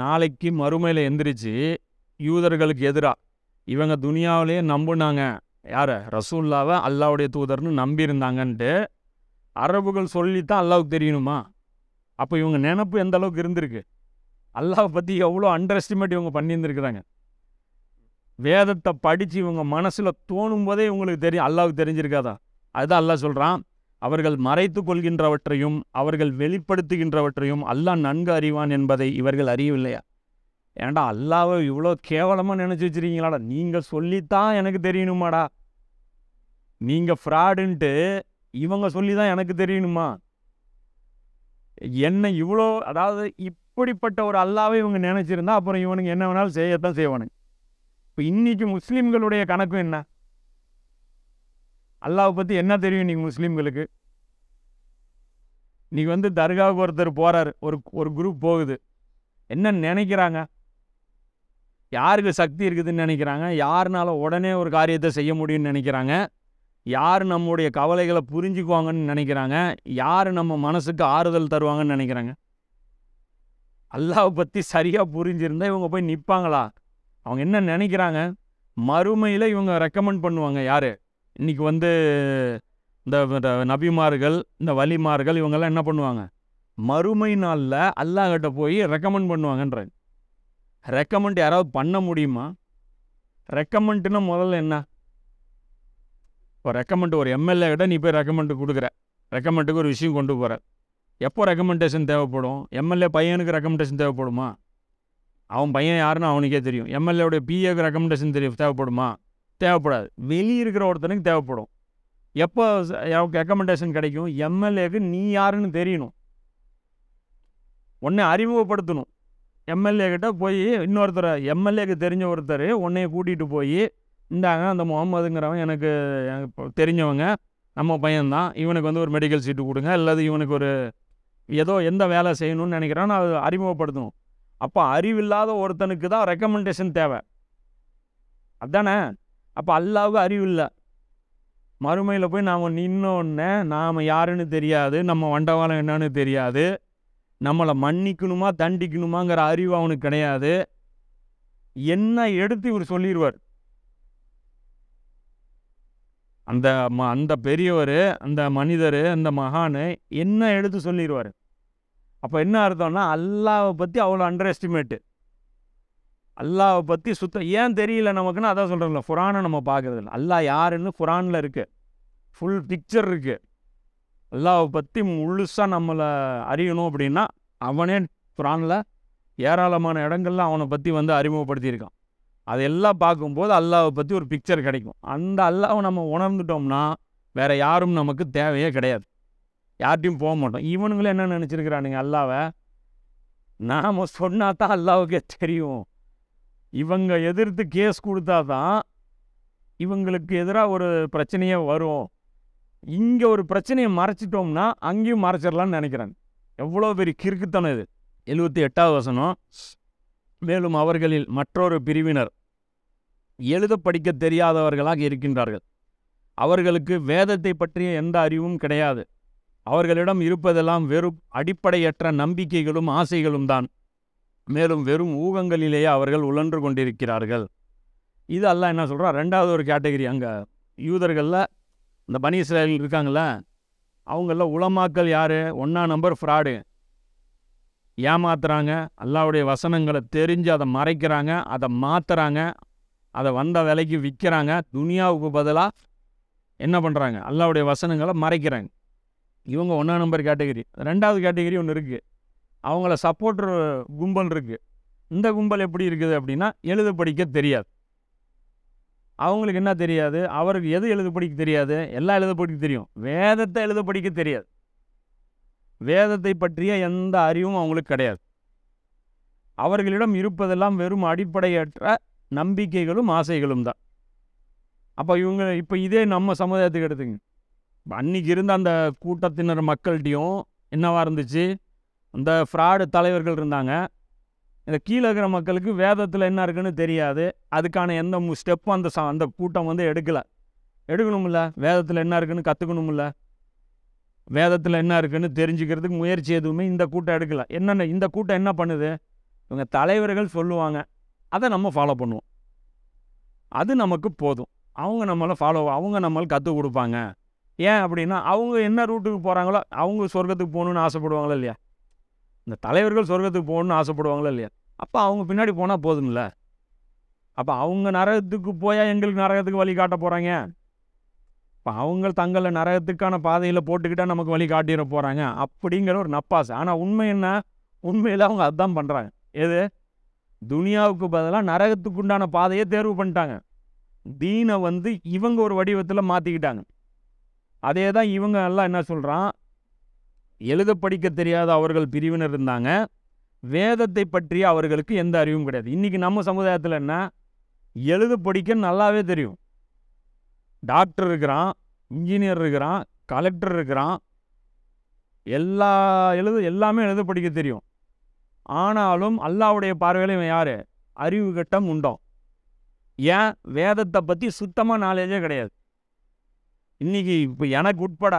நாளைக்கு மறுமையில் எந்திரிச்சு யூதர்களுக்கு எதிராக இவங்க துனியாவிலே நம்புனாங்க யார் ரசூல்லாவை அல்லாவுடைய தூதர்னு நம்பியிருந்தாங்கன்ட்டு அரபுகள் சொல்லித்தான் அல்லாவுக்கு தெரியணுமா அப்போ இவங்க நினப்பு எந்த அளவுக்கு இருந்திருக்கு அல்லாவை பற்றி எவ்வளோ அண்டர் எஸ்டிமேட் இவங்க பண்ணியிருந்துருக்குறாங்க வேதத்தை படித்து இவங்க மனசில் தோணும் போதே இவங்களுக்கு தெரியும் அல்லாவுக்கு தெரிஞ்சிருக்காதா அதுதான் அல்லாஹ் சொல்கிறான் அவர்கள் மறைத்து கொள்கின்றவற்றையும் அவர்கள் வெளிப்படுத்துகின்றவற்றையும் அல்லாஹ் நன்கு அறிவான் என்பதை இவர்கள் அறியவில்லையா ஏன்டா அல்லாவை இவ்வளோ கேவலமாக நினச்சி வச்சுருக்கீங்களாடா நீங்கள் சொல்லித்தான் எனக்கு தெரியணுமாடா நீங்கள் ஃப்ராடுன்ட்டு இவங்க சொல்லி தான் எனக்கு தெரியணுமா என்ன இவ்வளோ அதாவது இப் அப்படிப்பட்ட ஒரு அல்லாவை இவங்க நினச்சிருந்தா அப்புறம் இவனுக்கு என்ன வேணாலும் செய்யத்தான் செய்வானுங்க இப்போ இன்றைக்கி முஸ்லீம்களுடைய கணக்கு என்ன அல்லாவை பற்றி என்ன தெரியும் இன்றைக்கி முஸ்லீம்களுக்கு இன்றைக்கி வந்து தர்காவுக்கு ஒருத்தர் போகிறார் ஒரு ஒரு குரூப் போகுது என்னன்னு நினைக்கிறாங்க யாருக்கு சக்தி இருக்குதுன்னு நினைக்கிறாங்க யாருனால உடனே ஒரு காரியத்தை செய்ய முடியும்னு நினைக்கிறாங்க யார் நம்முடைய கவலைகளை புரிஞ்சுக்குவாங்கன்னு நினைக்கிறாங்க யார் நம்ம மனசுக்கு ஆறுதல் தருவாங்கன்னு நினைக்கிறாங்க அல்லாவை பற்றி சரியாக புரிஞ்சிருந்தால் இவங்க போய் நிற்பாங்களா அவங்க என்ன நினைக்கிறாங்க மறுமையில் இவங்க ரெக்கமெண்ட் பண்ணுவாங்க யார் இன்றைக்கி வந்து இந்த நபிமார்கள் இந்த வலிமார்கள் இவங்கெல்லாம் என்ன பண்ணுவாங்க மறுமை நாளில் கிட்ட போய் ரெக்கமெண்ட் பண்ணுவாங்கன்றாங்க ரெக்கமெண்ட் யாராவது பண்ண முடியுமா ரெக்கமெண்ட்னா முதல்ல என்ன இப்போ ரெக்கமெண்ட் ஒரு எம்எல்ஏ கிட்ட நீ போய் ரெக்கமெண்ட் கொடுக்குற ரெக்கமெண்ட்டுக்கு ஒரு விஷயம் கொண்டு போகிற எப்போ ரெக்கமெண்டேஷன் தேவைப்படும் எம்எல்ஏ பையனுக்கு ரெக்கமெண்டேஷன் தேவைப்படுமா அவன் பையன் யாருன்னு அவனுக்கே தெரியும் எம்எல்ஏவுடைய பிஏக்கு ரெக்கமெண்டேஷன் தெரியும் தேவைப்படுமா தேவைப்படாது வெளியே இருக்கிற ஒருத்தனுக்கு தேவைப்படும் எப்போ ரெக்கமெண்டேஷன் கிடைக்கும் எம்எல்ஏக்கு நீ யாருன்னு தெரியணும் உன்னை அறிமுகப்படுத்தணும் எம்எல்ஏ கிட்ட போய் இன்னொருத்தர் எம்எல்ஏக்கு தெரிஞ்ச ஒருத்தர் உன்னைய கூட்டிகிட்டு போய் இந்தாங்க அந்த முகமதுங்கிறவன் எனக்கு தெரிஞ்சவங்க நம்ம பையன்தான் இவனுக்கு வந்து ஒரு மெடிக்கல் சீட்டு கொடுங்க அல்லது இவனுக்கு ஒரு ஏதோ எந்த வேலை செய்யணும்னு நினைக்கிறான்னு அது அறிமுகப்படுத்தணும் அப்போ அறிவில்லாத ஒருத்தனுக்கு தான் ரெக்கமெண்டேஷன் தேவை அதானே அப்போ அல்லாவுக்கு அறிவு இல்லை மறுமையில் போய் நாம் நின்னோடனே நாம் யாருன்னு தெரியாது நம்ம வண்டவாளம் என்னன்னு தெரியாது நம்மளை மன்னிக்கணுமா தண்டிக்கணுமாங்கிற அறிவு அவனுக்கு கிடையாது என்ன எடுத்து இவர் சொல்லிடுவார் அந்த ம அந்த பெரியவர் அந்த மனிதர் அந்த மகான் என்ன எடுத்து சொல்லிடுவார் அப்போ என்ன அர்த்தம்னா அல்லாவை பற்றி அவ்வளோ அண்டர் எஸ்டிமேட்டு அல்லாவை பற்றி சுத்தம் ஏன் தெரியல நமக்குன்னு அதான் சொல்கிறோம்ல ஃபுரானை நம்ம பார்க்குறது இல்லை அல்லா யாருன்னு ஃபுரானில் இருக்குது ஃபுல் பிக்சர் இருக்குது அல்லாவை பற்றி முழுசாக நம்மளை அறியணும் அப்படின்னா அவனே ஃபுரானில் ஏராளமான இடங்கள்ல அவனை பற்றி வந்து அறிமுகப்படுத்தியிருக்கான் அதெல்லாம் பார்க்கும்போது அல்லாவை பற்றி ஒரு பிக்சர் கிடைக்கும் அந்த அல்லாவை நம்ம உணர்ந்துட்டோம்னா வேறு யாரும் நமக்கு தேவையே கிடையாது யார்ட்டையும் போக மாட்டோம் இவனுங்களும் என்ன நினச்சிருக்கிறானுங்க அல்லாவை நாம் சொன்னால் தான் அல்லாவுக்கே தெரியும் இவங்க எதிர்த்து கேஸ் கொடுத்தா தான் இவங்களுக்கு எதிராக ஒரு பிரச்சனையே வரும் இங்கே ஒரு பிரச்சனையை மறைச்சிட்டோம்னா அங்கேயும் மறைச்சிடலான்னு நினைக்கிறாங்க எவ்வளோ பெரிய கிறுக்குத்தனம் இது எழுபத்தி எட்டாவது வசனம் மேலும் அவர்களில் மற்றொரு பிரிவினர் எழுத படிக்க தெரியாதவர்களாக இருக்கின்றார்கள் அவர்களுக்கு வேதத்தை பற்றிய எந்த அறிவும் கிடையாது அவர்களிடம் இருப்பதெல்லாம் வெறும் அடிப்படையற்ற நம்பிக்கைகளும் ஆசைகளும் தான் மேலும் வெறும் ஊகங்களிலேயே அவர்கள் உழன்று கொண்டிருக்கிறார்கள் இது அல்ல என்ன சொல்கிறோம் ரெண்டாவது ஒரு கேட்டகரி அங்கே யூதர்களில் இந்த பனி இருக்காங்களே அவங்களில் உளமாக்கல் யார் ஒன்றா நம்பர் ஃப்ராடு ஏமாத்துறாங்க அல்லாவுடைய வசனங்களை தெரிஞ்சு அதை மறைக்கிறாங்க அதை மாற்றுறாங்க அதை வந்த விலைக்கு விற்கிறாங்க துனியாவுக்கு பதிலாக என்ன பண்ணுறாங்க அல்லாவுடைய வசனங்களை மறைக்கிறாங்க இவங்க ஒன்றா நம்பர் கேட்டகரி ரெண்டாவது கேட்டகரி ஒன்று இருக்குது அவங்கள சப்போர்ட்ரு கும்பல் இருக்குது இந்த கும்பல் எப்படி இருக்குது அப்படின்னா எழுத படிக்க தெரியாது அவங்களுக்கு என்ன தெரியாது அவருக்கு எது எழுத படிக்க தெரியாது எல்லாம் எழுத படிக்க தெரியும் வேதத்தை எழுத படிக்க தெரியாது வேதத்தை பற்றிய எந்த அறிவும் அவங்களுக்கு கிடையாது அவர்களிடம் இருப்பதெல்லாம் வெறும் அடிப்படையற்ற நம்பிக்கைகளும் ஆசைகளும் தான் அப்போ இவங்க இப்போ இதே நம்ம சமுதாயத்துக்கு எடுத்துங்க அன்னைக்கு இருந்த அந்த கூட்டத்தினர் மக்கள்கிட்டையும் என்னவா இருந்துச்சு அந்த ஃப்ராடு தலைவர்கள் இருந்தாங்க இந்த கீழே இருக்கிற மக்களுக்கு வேதத்தில் என்ன இருக்குன்னு தெரியாது அதுக்கான எந்த ஸ்டெப்பும் அந்த அந்த கூட்டம் வந்து எடுக்கலை எடுக்கணும்ல வேதத்தில் என்ன இருக்குன்னு கற்றுக்கணும்ல வேதத்தில் என்ன இருக்குன்னு தெரிஞ்சுக்கிறதுக்கு முயற்சி எதுவுமே இந்த கூட்டம் எடுக்கல என்னென்ன இந்த கூட்டம் என்ன பண்ணுது இவங்க தலைவர்கள் சொல்லுவாங்க அதை நம்ம ஃபாலோ பண்ணுவோம் அது நமக்கு போதும் அவங்க நம்மளை ஃபாலோ அவங்க நம்மளை கற்றுக் கொடுப்பாங்க ஏன் அப்படின்னா அவங்க என்ன ரூட்டுக்கு போகிறாங்களோ அவங்க சொர்க்கத்துக்கு போகணுன்னு ஆசைப்படுவாங்களா இல்லையா இந்த தலைவர்கள் சொர்க்கத்துக்கு போகணுன்னு ஆசைப்படுவாங்களா இல்லையா அப்போ அவங்க பின்னாடி போனால் போதும்ல அப்போ அவங்க நரகத்துக்கு போயால் எங்களுக்கு நரகத்துக்கு வழி காட்ட போகிறாங்க இப்போ அவங்க தங்களை நரகத்துக்கான பாதையில் போட்டுக்கிட்டால் நமக்கு வழி காட்டிட போகிறாங்க அப்படிங்கிற ஒரு நப்பாசை ஆனால் உண்மை என்ன உண்மையில் அவங்க அதுதான் பண்ணுறாங்க எது துனியாவுக்கு பதிலாக நரகத்துக்குண்டான பாதையை தேர்வு பண்ணிட்டாங்க தீனை வந்து இவங்க ஒரு வடிவத்தில் மாற்றிக்கிட்டாங்க அதே தான் இவங்க எல்லாம் என்ன சொல்கிறான் எழுத படிக்க தெரியாத அவர்கள் பிரிவினர் இருந்தாங்க வேதத்தை பற்றி அவர்களுக்கு எந்த அறிவும் கிடையாது இன்றைக்கி நம்ம சமுதாயத்தில் என்ன எழுத படிக்க நல்லாவே தெரியும் டாக்டர் இருக்கிறான் இன்ஜினியர் இருக்கிறான் கலெக்டர் இருக்கிறான் எல்லா எழுது எல்லாமே எழுத படிக்க தெரியும் ஆனாலும் அல்லாவுடைய பார்வையில் இவன் யார் அறிவு கட்டம் உண்டோம் ஏன் வேதத்தை பற்றி சுத்தமாக நாலேஜே கிடையாது இன்றைக்கி இப்போ எனக்கு உட்பட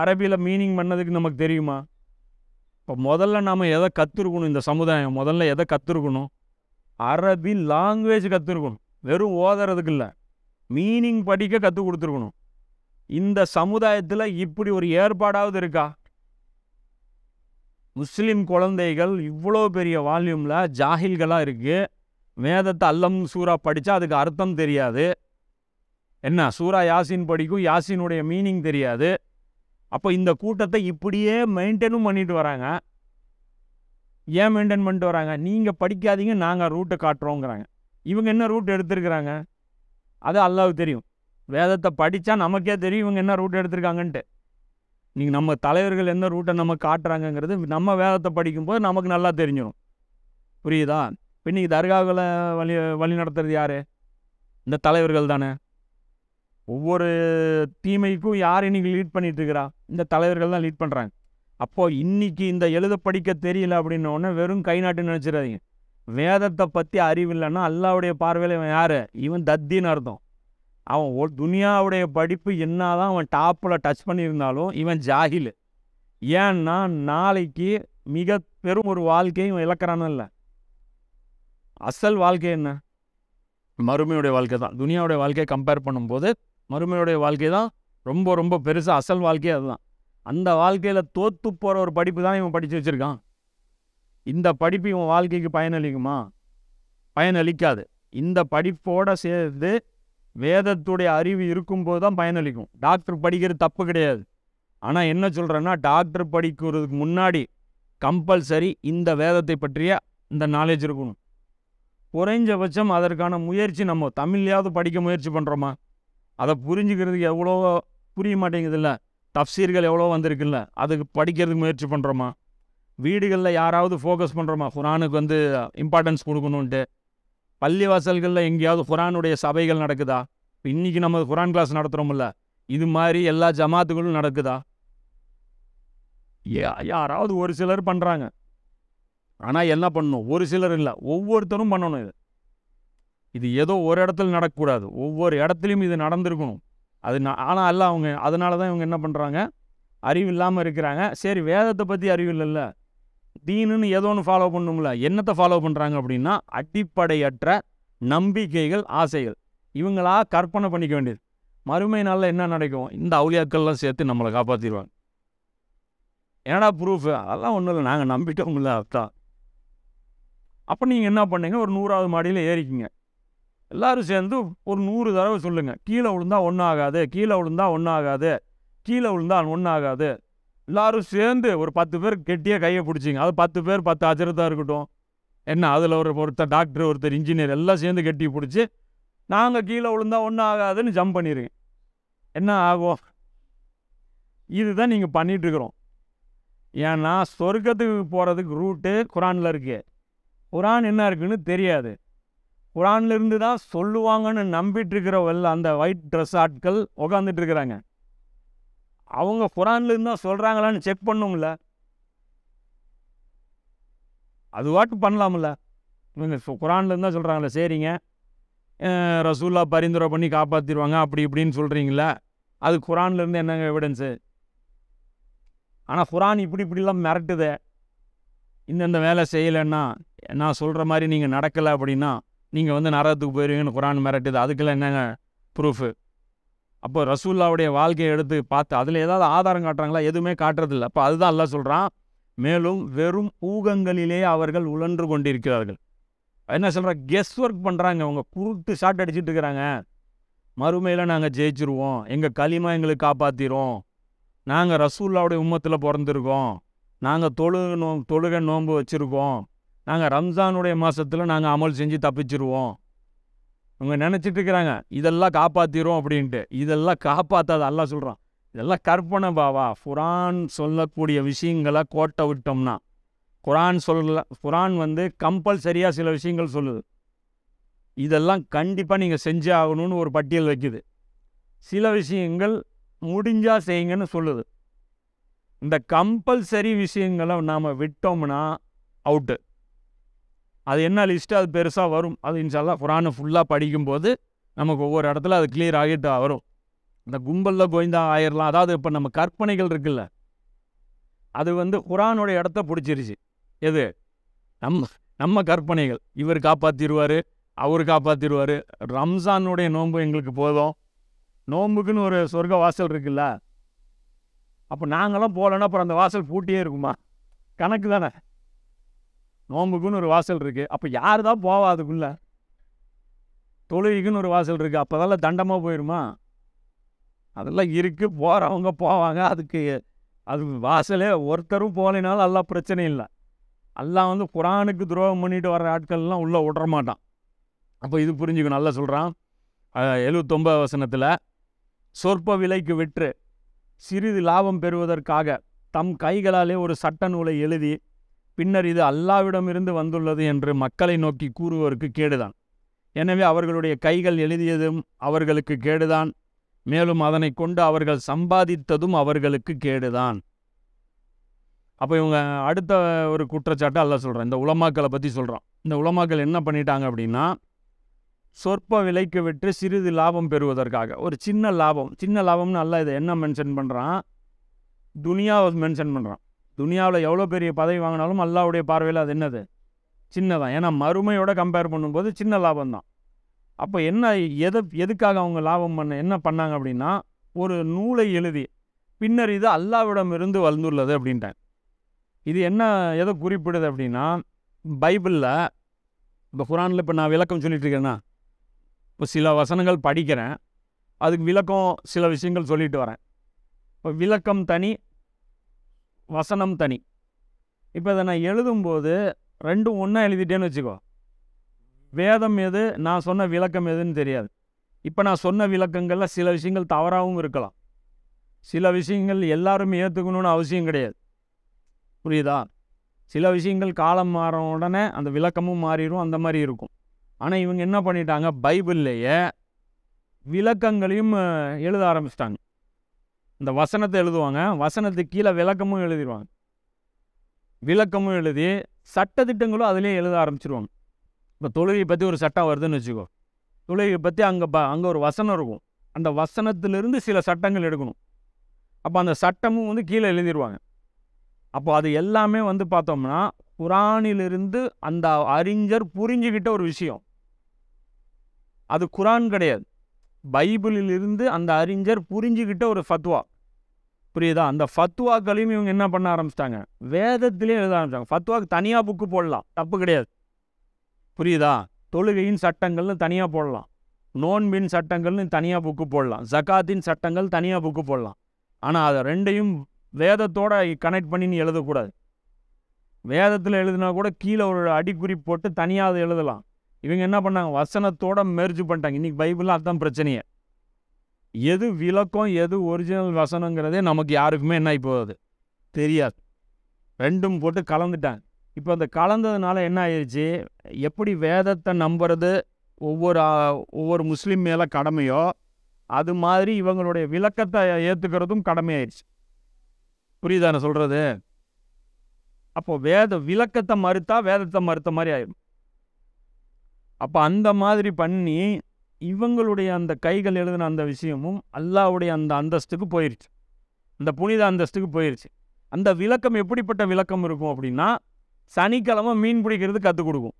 அரபியில் மீனிங் பண்ணதுக்கு நமக்கு தெரியுமா இப்போ முதல்ல நாம் எதை கற்றுருக்கணும் இந்த சமுதாயம் முதல்ல எதை கற்றுருக்கணும் அரபி லாங்குவேஜ் கற்றுருக்கணும் வெறும் ஓதுறதுக்கு இல்லை மீனிங் படிக்க கற்றுக் கொடுத்துருக்கணும் இந்த சமுதாயத்தில் இப்படி ஒரு ஏற்பாடாவது இருக்கா முஸ்லீம் குழந்தைகள் இவ்வளோ பெரிய வால்யூமில் ஜாகில்களாக இருக்குது வேதத்தை அல்லம் சூரா படித்தா அதுக்கு அர்த்தம் தெரியாது என்ன சூரா யாசின் படிக்கும் யாசினுடைய மீனிங் தெரியாது அப்போ இந்த கூட்டத்தை இப்படியே மெயின்டைனும் பண்ணிட்டு வராங்க ஏன் மெயின்டைன் பண்ணிட்டு வராங்க நீங்கள் படிக்காதீங்க நாங்கள் ரூட்டை காட்டுறோங்கிறாங்க இவங்க என்ன ரூட் எடுத்துருக்குறாங்க அது அல்லாவுக்கு தெரியும் வேதத்தை படித்தா நமக்கே தெரியும் இவங்க என்ன ரூட் எடுத்திருக்காங்கன்ட்டு நீங்கள் நம்ம தலைவர்கள் என்ன ரூட்டை நம்ம காட்டுறாங்கங்கிறது நம்ம வேதத்தை படிக்கும்போது நமக்கு நல்லா தெரிஞ்சிடும் புரியுதா இப்போ இன்றைக்கி தர்காவில் வழி வழி நடத்துறது யார் இந்த தலைவர்கள் தானே ஒவ்வொரு தீமைக்கும் யார் இன்றைக்கி லீட் பண்ணிகிட்ருக்கிறா இந்த தலைவர்கள் தான் லீட் பண்ணுறாங்க அப்போது இன்றைக்கி இந்த எழுத படிக்க தெரியல அப்படின்னோடனே வெறும் கை நாட்டுன்னு நினச்சிடாதீங்க வேதத்தை பற்றி அறிவில்லைன்னா அல்லாவுடைய பார்வையில் இவன் யார் இவன் தத்தின்னு அர்த்தம் அவன் ஒரு துனியாவுடைய படிப்பு என்ன தான் அவன் டாப்பில் டச் பண்ணியிருந்தாலும் இவன் ஜாகில் ஏன்னா நாளைக்கு மிக பெரும் ஒரு வாழ்க்கையை இவன் இழக்கிறான்னு இல்லை அசல் வாழ்க்கை என்ன மறுமையுடைய வாழ்க்கை தான் துனியாவுடைய வாழ்க்கையை கம்பேர் பண்ணும்போது மறுமையுடைய வாழ்க்கை தான் ரொம்ப ரொம்ப பெருசாக அசல் வாழ்க்கையே அதுதான் அந்த வாழ்க்கையில் தோற்று போகிற ஒரு படிப்பு தான் இவன் படித்து வச்சுருக்கான் இந்த படிப்பு இவன் வாழ்க்கைக்கு பயனளிக்குமா பயனளிக்காது இந்த படிப்போடு சேர்ந்து வேதத்துடைய அறிவு இருக்கும்போது தான் பயனளிக்கும் டாக்டர் படிக்கிறது தப்பு கிடையாது ஆனால் என்ன சொல்கிறேன்னா டாக்டர் படிக்கிறதுக்கு முன்னாடி கம்பல்சரி இந்த வேதத்தை பற்றிய இந்த நாலேஜ் இருக்கணும் குறைஞ்சபட்சம் அதற்கான முயற்சி நம்ம தமிழ்லையாவது படிக்க முயற்சி பண்ணுறோமா அதை புரிஞ்சுக்கிறதுக்கு எவ்வளோ புரிய மாட்டேங்குதுல்ல தப்சீர்கள் எவ்வளோ வந்திருக்குல்ல அதுக்கு படிக்கிறதுக்கு முயற்சி பண்ணுறோமா வீடுகளில் யாராவது ஃபோக்கஸ் பண்ணுறோமா குரானுக்கு வந்து இம்பார்ட்டன்ஸ் கொடுக்கணுன்ட்டு பள்ளிவாசல்களில் எங்கேயாவது குரானுடைய சபைகள் நடக்குதா இப்போ இன்றைக்கி நம்ம குரான் கிளாஸ் நடத்துகிறோம்ல இது மாதிரி எல்லா ஜமாத்துகளும் நடக்குதா யாராவது ஒரு சிலர் பண்ணுறாங்க ஆனால் என்ன பண்ணணும் ஒரு சிலர் இல்லை ஒவ்வொருத்தரும் பண்ணணும் இது இது ஏதோ ஒரு இடத்துல நடக்கக்கூடாது ஒவ்வொரு இடத்துலையும் இது நடந்திருக்கணும் அது நான் ஆனால் அல்ல அவங்க அதனால தான் இவங்க என்ன பண்ணுறாங்க அறிவு இல்லாமல் இருக்கிறாங்க சரி வேதத்தை பற்றி அறிவு இல்லைல்ல தீனுன்னு ஏதோ ஒன்று ஃபாலோ பண்ணும்ல என்னத்தை ஃபாலோ பண்ணுறாங்க அப்படின்னா அடிப்படையற்ற நம்பிக்கைகள் ஆசைகள் இவங்களா கற்பனை பண்ணிக்க வேண்டியது மறுமை நாளில் என்ன நடக்கும் இந்த அவுளியாக்கள்லாம் சேர்த்து நம்மளை காப்பாற்றிடுவாங்க என்னடா ப்ரூஃப் அதெல்லாம் ஒன்றும் இல்லை நாங்கள் இல்லை அதான் அப்போ நீங்கள் என்ன பண்ணுங்க ஒரு நூறாவது மாடியில் ஏறிக்கிங்க எல்லோரும் சேர்ந்து ஒரு நூறு தடவை சொல்லுங்கள் கீழே விழுந்தா ஒன்றாகாது ஆகாது கீழே விழுந்தா ஒன்றாகாது ஆகாது கீழே விழுந்தா ஒன்றாகாது ஆகாது எல்லோரும் சேர்ந்து ஒரு பத்து பேர் கெட்டியாக கையை பிடிச்சிங்க அது பத்து பேர் பத்து அஜரத்தாக இருக்கட்டும் என்ன அதில் ஒரு ஒருத்தர் டாக்டர் ஒருத்தர் இன்ஜினியர் எல்லாம் சேர்ந்து கெட்டி பிடிச்சி நாங்கள் கீழே விழுந்தால் ஒன்றும் ஆகாதுன்னு ஜம்ப் பண்ணிடுங்க என்ன ஆகும் இதுதான் நீங்கள் பண்ணிகிட்ருக்குறோம் ஏன்னா சொர்க்கத்துக்கு போகிறதுக்கு ரூட்டு குரானில் இருக்கு குரான் என்ன இருக்குன்னு தெரியாது குரான்லேருந்து தான் சொல்லுவாங்கன்னு நம்பிட்டுருக்கிற அந்த ஒயிட் ட்ரெஸ் ஆட்கள் உக்காந்துட்டு இருக்கிறாங்க அவங்க குரான்ல சொல்கிறாங்களான்னு செக் பண்ணும்ல அது வாட்டு பண்ணலாம்ல இவங்க குரான்ல சொல்கிறாங்களே சரிங்க ரசூல்லா பரிந்துரை பண்ணி காப்பாற்றிடுவாங்க அப்படி இப்படின்னு சொல்கிறீங்களா அது குரான்லேருந்து என்னங்க எவிடன்ஸு ஆனால் குரான் இப்படி இப்படிலாம் மிரட்டுதே இந்தந்த வேலை செய்யலைன்னா நான் சொல்கிற மாதிரி நீங்கள் நடக்கலை அப்படின்னா நீங்கள் வந்து நரகத்துக்கு போயிடுவீங்கன்னு குரான் மிரட்டுது அதுக்கெல்லாம் என்னங்க ப்ரூஃபு அப்போ ரசூல்லாவுடைய வாழ்க்கையை எடுத்து பார்த்து அதில் ஏதாவது ஆதாரம் காட்டுறாங்களா எதுவுமே காட்டுறதில்லை அப்போ அதுதான் அல்ல சொல்கிறான் மேலும் வெறும் ஊகங்களிலே அவர்கள் உழன்று கொண்டிருக்கிறார்கள் என்ன சொல்கிற கெஸ் ஒர்க் பண்ணுறாங்க அவங்க குருட்டு ஷாட் அடிச்சுட்டு இருக்கிறாங்க மறுமையில் நாங்கள் ஜெயிச்சிருவோம் எங்கள் களிமா எங்களுக்கு காப்பாற்றிடும் நாங்கள் ரசூல்லாவுடைய உம்மத்தில் பிறந்திருக்கோம் நாங்கள் தொழுக நோ தொழுக நோன்பு வச்சுருக்கோம் நாங்கள் ரம்ஜானுடைய மாதத்தில் நாங்கள் அமல் செஞ்சு தப்பிச்சிருவோம் இவங்க நினச்சிட்டு இருக்கிறாங்க இதெல்லாம் காப்பாற்றிடும் அப்படின்ட்டு இதெல்லாம் காப்பாற்றாது எல்லாம் சொல்கிறான் இதெல்லாம் கற்பனை பாவா குரான் சொல்லக்கூடிய விஷயங்களை கோட்டை விட்டோம்னா குரான் சொல்ல குரான் வந்து கம்பல்சரியாக சில விஷயங்கள் சொல்லுது இதெல்லாம் கண்டிப்பாக நீங்கள் செஞ்சே ஆகணும்னு ஒரு பட்டியல் வைக்குது சில விஷயங்கள் முடிஞ்சால் செய்யுங்கன்னு சொல்லுது இந்த கம்பல்சரி விஷயங்களை நாம் விட்டோம்னா அவுட்டு அது என்ன லிஸ்ட்டு அது பெருசாக வரும் அது இன்ஷால்லா குரானை ஃபுல்லாக படிக்கும்போது நமக்கு ஒவ்வொரு இடத்துல அது கிளியர் ஆகிட்டு வரும் இந்த கும்பலில் கோயந்தா ஆயிரலாம் அதாவது இப்போ நம்ம கற்பனைகள் இருக்குல்ல அது வந்து குரானோடைய இடத்த பிடிச்சிருச்சு எது நம்ம நம்ம கற்பனைகள் இவர் காப்பாற்றிடுவார் அவர் காப்பாற்றிடுவார் ரம்சானுடைய நோன்பு எங்களுக்கு போதும் நோன்புக்குன்னு ஒரு சொர்க்க வாசல் இருக்குல்ல அப்போ நாங்களாம் போகலன்னா அப்புறம் அந்த வாசல் பூட்டியே இருக்குமா கணக்கு தானே நோம்புக்குன்னு ஒரு வாசல் இருக்குது அப்போ யார் தான் போவா அதுக்குள்ளே தொழுகிக்குன்னு ஒரு வாசல் இருக்குது அப்போதெல்லாம் தண்டமாக போயிடுமா அதெல்லாம் இருக்குது போகிறவங்க போவாங்க அதுக்கு அது வாசலே ஒருத்தரும் போகலைனாலும் எல்லாம் பிரச்சனை இல்லை எல்லாம் வந்து குரானுக்கு துரோகம் பண்ணிட்டு வர ஆட்கள்லாம் உள்ளே விட்ற மாட்டான் அப்போ இது புரிஞ்சுக்கணும் நல்லா சொல்கிறான் எழுவத்தொம்பது வசனத்தில் சொற்ப விலைக்கு விற்று சிறிது லாபம் பெறுவதற்காக தம் கைகளாலே ஒரு சட்ட நூலை எழுதி பின்னர் இது அல்லாவிடமிருந்து வந்துள்ளது என்று மக்களை நோக்கி கூறுவோருக்கு கேடுதான் எனவே அவர்களுடைய கைகள் எழுதியதும் அவர்களுக்கு கேடுதான் மேலும் அதனை கொண்டு அவர்கள் சம்பாதித்ததும் அவர்களுக்கு கேடுதான் அப்போ இவங்க அடுத்த ஒரு குற்றச்சாட்டை அல்ல சொல்கிறேன் இந்த உலமாக்களை பற்றி சொல்கிறோம் இந்த உலமாக்கள் என்ன பண்ணிட்டாங்க அப்படின்னா சொற்ப விலைக்கு விட்டு சிறிது லாபம் பெறுவதற்காக ஒரு சின்ன லாபம் சின்ன லாபம்னு அல்ல இதை என்ன மென்ஷன் பண்ணுறான் துனியாவை மென்ஷன் பண்ணுறான் துனியாவில் எவ்வளோ பெரிய பதவி வாங்கினாலும் அல்லாவுடைய பார்வையில் அது என்னது சின்னதான் ஏன்னா மறுமையோட கம்பேர் பண்ணும்போது சின்ன லாபம் தான் அப்போ என்ன எதை எதுக்காக அவங்க லாபம் பண்ண என்ன பண்ணாங்க அப்படின்னா ஒரு நூலை எழுதி பின்னர் இது அல்லாவிடம் இருந்து வந்துள்ளது அப்படின்ட்டேன் இது என்ன எதை குறிப்பிடுது அப்படின்னா பைபிளில் இப்போ குரானில் இப்போ நான் விளக்கம் சொல்லிகிட்ருக்கேன்னா இப்போ சில வசனங்கள் படிக்கிறேன் அதுக்கு விளக்கம் சில விஷயங்கள் சொல்லிட்டு வரேன் இப்போ விளக்கம் தனி வசனம் தனி இப்போ இதை நான் எழுதும்போது ரெண்டும் ஒன்றா எழுதிட்டேன்னு வச்சுக்கோ வேதம் எது நான் சொன்ன விளக்கம் எதுன்னு தெரியாது இப்போ நான் சொன்ன விளக்கங்களில் சில விஷயங்கள் தவறாகவும் இருக்கலாம் சில விஷயங்கள் எல்லாரும் ஏற்றுக்கணும்னு அவசியம் கிடையாது புரியுதா சில விஷயங்கள் காலம் மாற உடனே அந்த விளக்கமும் மாறிடும் அந்த மாதிரி இருக்கும் ஆனால் இவங்க என்ன பண்ணிட்டாங்க பைபிள்லேயே விளக்கங்களையும் எழுத ஆரம்பிச்சிட்டாங்க இந்த வசனத்தை எழுதுவாங்க வசனத்துக்கு கீழே விளக்கமும் எழுதிடுவாங்க விளக்கமும் எழுதி சட்டத்திட்டங்களும் அதிலே எழுத ஆரம்பிச்சிருவாங்க இப்போ தொழுகை பற்றி ஒரு சட்டம் வருதுன்னு வச்சுக்கோ தொழுகையை பற்றி அங்கே ப அங்கே ஒரு வசனம் இருக்கும் அந்த வசனத்திலிருந்து சில சட்டங்கள் எடுக்கணும் அப்போ அந்த சட்டமும் வந்து கீழே எழுதிடுவாங்க அப்போ அது எல்லாமே வந்து பார்த்தோம்னா குரானிலிருந்து அந்த அறிஞர் புரிஞ்சுக்கிட்ட ஒரு விஷயம் அது குரான் கிடையாது பைபிளிலிருந்து அந்த அறிஞர் புரிஞ்சுக்கிட்ட ஒரு ஃபத்வா புரியுதா அந்த ஃபத்துவாக்களையும் இவங்க என்ன பண்ண ஆரம்பிச்சிட்டாங்க வேதத்திலையும் எழுத ஆரம்பிச்சாங்க ஃபத்துவாக்கு தனியாக புக்கு போடலாம் தப்பு கிடையாது புரியுதா தொழுகையின் சட்டங்கள்னு தனியாக போடலாம் நோன்பின் சட்டங்கள்னு தனியாக புக்கு போடலாம் ஜக்காத்தின் சட்டங்கள் தனியாக புக்கு போடலாம் ஆனால் அதை ரெண்டையும் வேதத்தோட கனெக்ட் பண்ணி எழுதக்கூடாது வேதத்தில் எழுதினா கூட கீழே ஒரு அடிக்குறி போட்டு தனியாக அதை எழுதலாம் இவங்க என்ன பண்ணாங்க வசனத்தோட மெர்ஜ் பண்ணிட்டாங்க இன்றைக்கி பைபிளில் அதுதான் பிரச்சனையே எது விளக்கம் எது ஒரிஜினல் வசனங்கிறதே நமக்கு யாருக்குமே என்ன ஆகிப்போகுது தெரியாது ரெண்டும் போட்டு கலந்துட்டாங்க இப்போ அந்த கலந்ததுனால என்ன ஆயிடுச்சு எப்படி வேதத்தை நம்புறது ஒவ்வொரு ஒவ்வொரு முஸ்லீம் மேலே கடமையோ அது மாதிரி இவங்களுடைய விளக்கத்தை ஏற்றுக்கிறதும் கடமையாயிடுச்சு புரியுதானே சொல்கிறது அப்போ வேத விளக்கத்தை மறுத்தா வேதத்தை மறுத்த மாதிரி ஆயிடும் அப்போ அந்த மாதிரி பண்ணி இவங்களுடைய அந்த கைகள் எழுதின அந்த விஷயமும் அல்லாவுடைய அந்த அந்தஸ்துக்கு போயிடுச்சு அந்த புனித அந்தஸ்துக்கு போயிடுச்சு அந்த விளக்கம் எப்படிப்பட்ட விளக்கம் இருக்கும் அப்படின்னா சனிக்கிழமை மீன் பிடிக்கிறது கற்றுக் கொடுக்கும்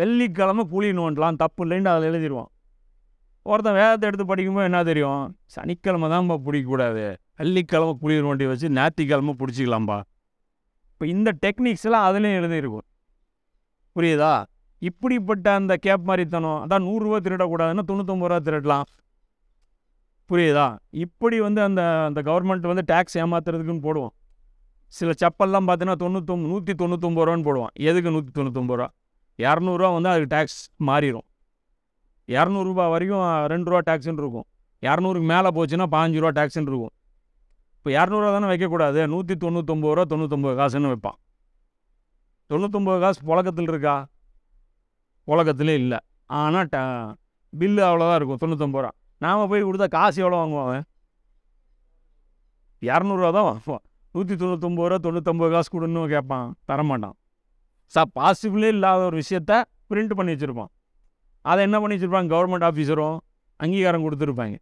வெள்ளிக்கிழமை புளி நோண்டலாம் தப்பு இல்லைன்னு அதில் எழுதிடுவான் ஒருத்தன் வேதத்தை எடுத்து படிக்கும்போது என்ன தெரியும் சனிக்கிழமை தான்ப்பா பிடிக்கக்கூடாது வெள்ளிக்கிழமை புளி நோண்டி வச்சு ஞாயிற்றுக்கிழமை பிடிச்சிக்கலாம்ப்பா இப்போ இந்த டெக்னிக்ஸ்லாம் அதுலேயும் எழுதியிருக்கும் புரியுதா இப்படிப்பட்ட அந்த கேப் மாதிரி தனோம் அதான் நூறுரூவா திருடக்கூடாதுன்னா தொண்ணூத்தொம்பது ரூபா திருடலாம் புரியுதா இப்படி வந்து அந்த அந்த கவர்மெண்ட் வந்து டேக்ஸ் ஏமாத்துறதுக்குன்னு போடுவோம் சில செப்பல்லாம் பார்த்தீங்கன்னா தொண்ணூத்தொம்பது நூற்றி தொண்ணூத்தொம்பது ரூபான்னு போடுவான் எதுக்கு நூற்றி தொண்ணூத்தொம்பது ரூபா இரநூறுவா வந்து அதுக்கு டேக்ஸ் மாறிடும் இரநூறுபா வரைக்கும் ரெண்டு ரூபா டேக்ஸுன்னு இருக்கும் இரநூறுக்கு மேலே போச்சுன்னா பாஞ்சு ரூபா டேக்ஸுன்னு இருக்கும் இப்போ இரநூறுவா தானே வைக்கக்கூடாது நூற்றி தொண்ணூத்தொம்பது ரூபா தொண்ணூத்தொம்பது காசுன்னு வைப்பான் தொண்ணூத்தொம்பது காசு புழக்கத்தில் இருக்கா உலகத்துலேயும் இல்லை ஆனால் ட பில்லு அவ்வளோதான் இருக்கும் தொண்ணூத்தொம்பது ரூபா நாம் போய் கொடுத்தா காசு எவ்வளோ வாங்குவான் இரநூறுவா தான் வாங்குவான் நூற்றி தொண்ணூத்தொம்பது ரூபா தொண்ணூத்தொம்பது காசு கொடுன்னு கேட்பான் தரமாட்டான் சார் பாசிபிளே இல்லாத ஒரு விஷயத்த பிரிண்ட் பண்ணி வச்சுருப்பான் அதை என்ன பண்ணி வச்சுருப்பாங்க கவர்மெண்ட் ஆஃபீஸரும் அங்கீகாரம் கொடுத்துருப்பாங்க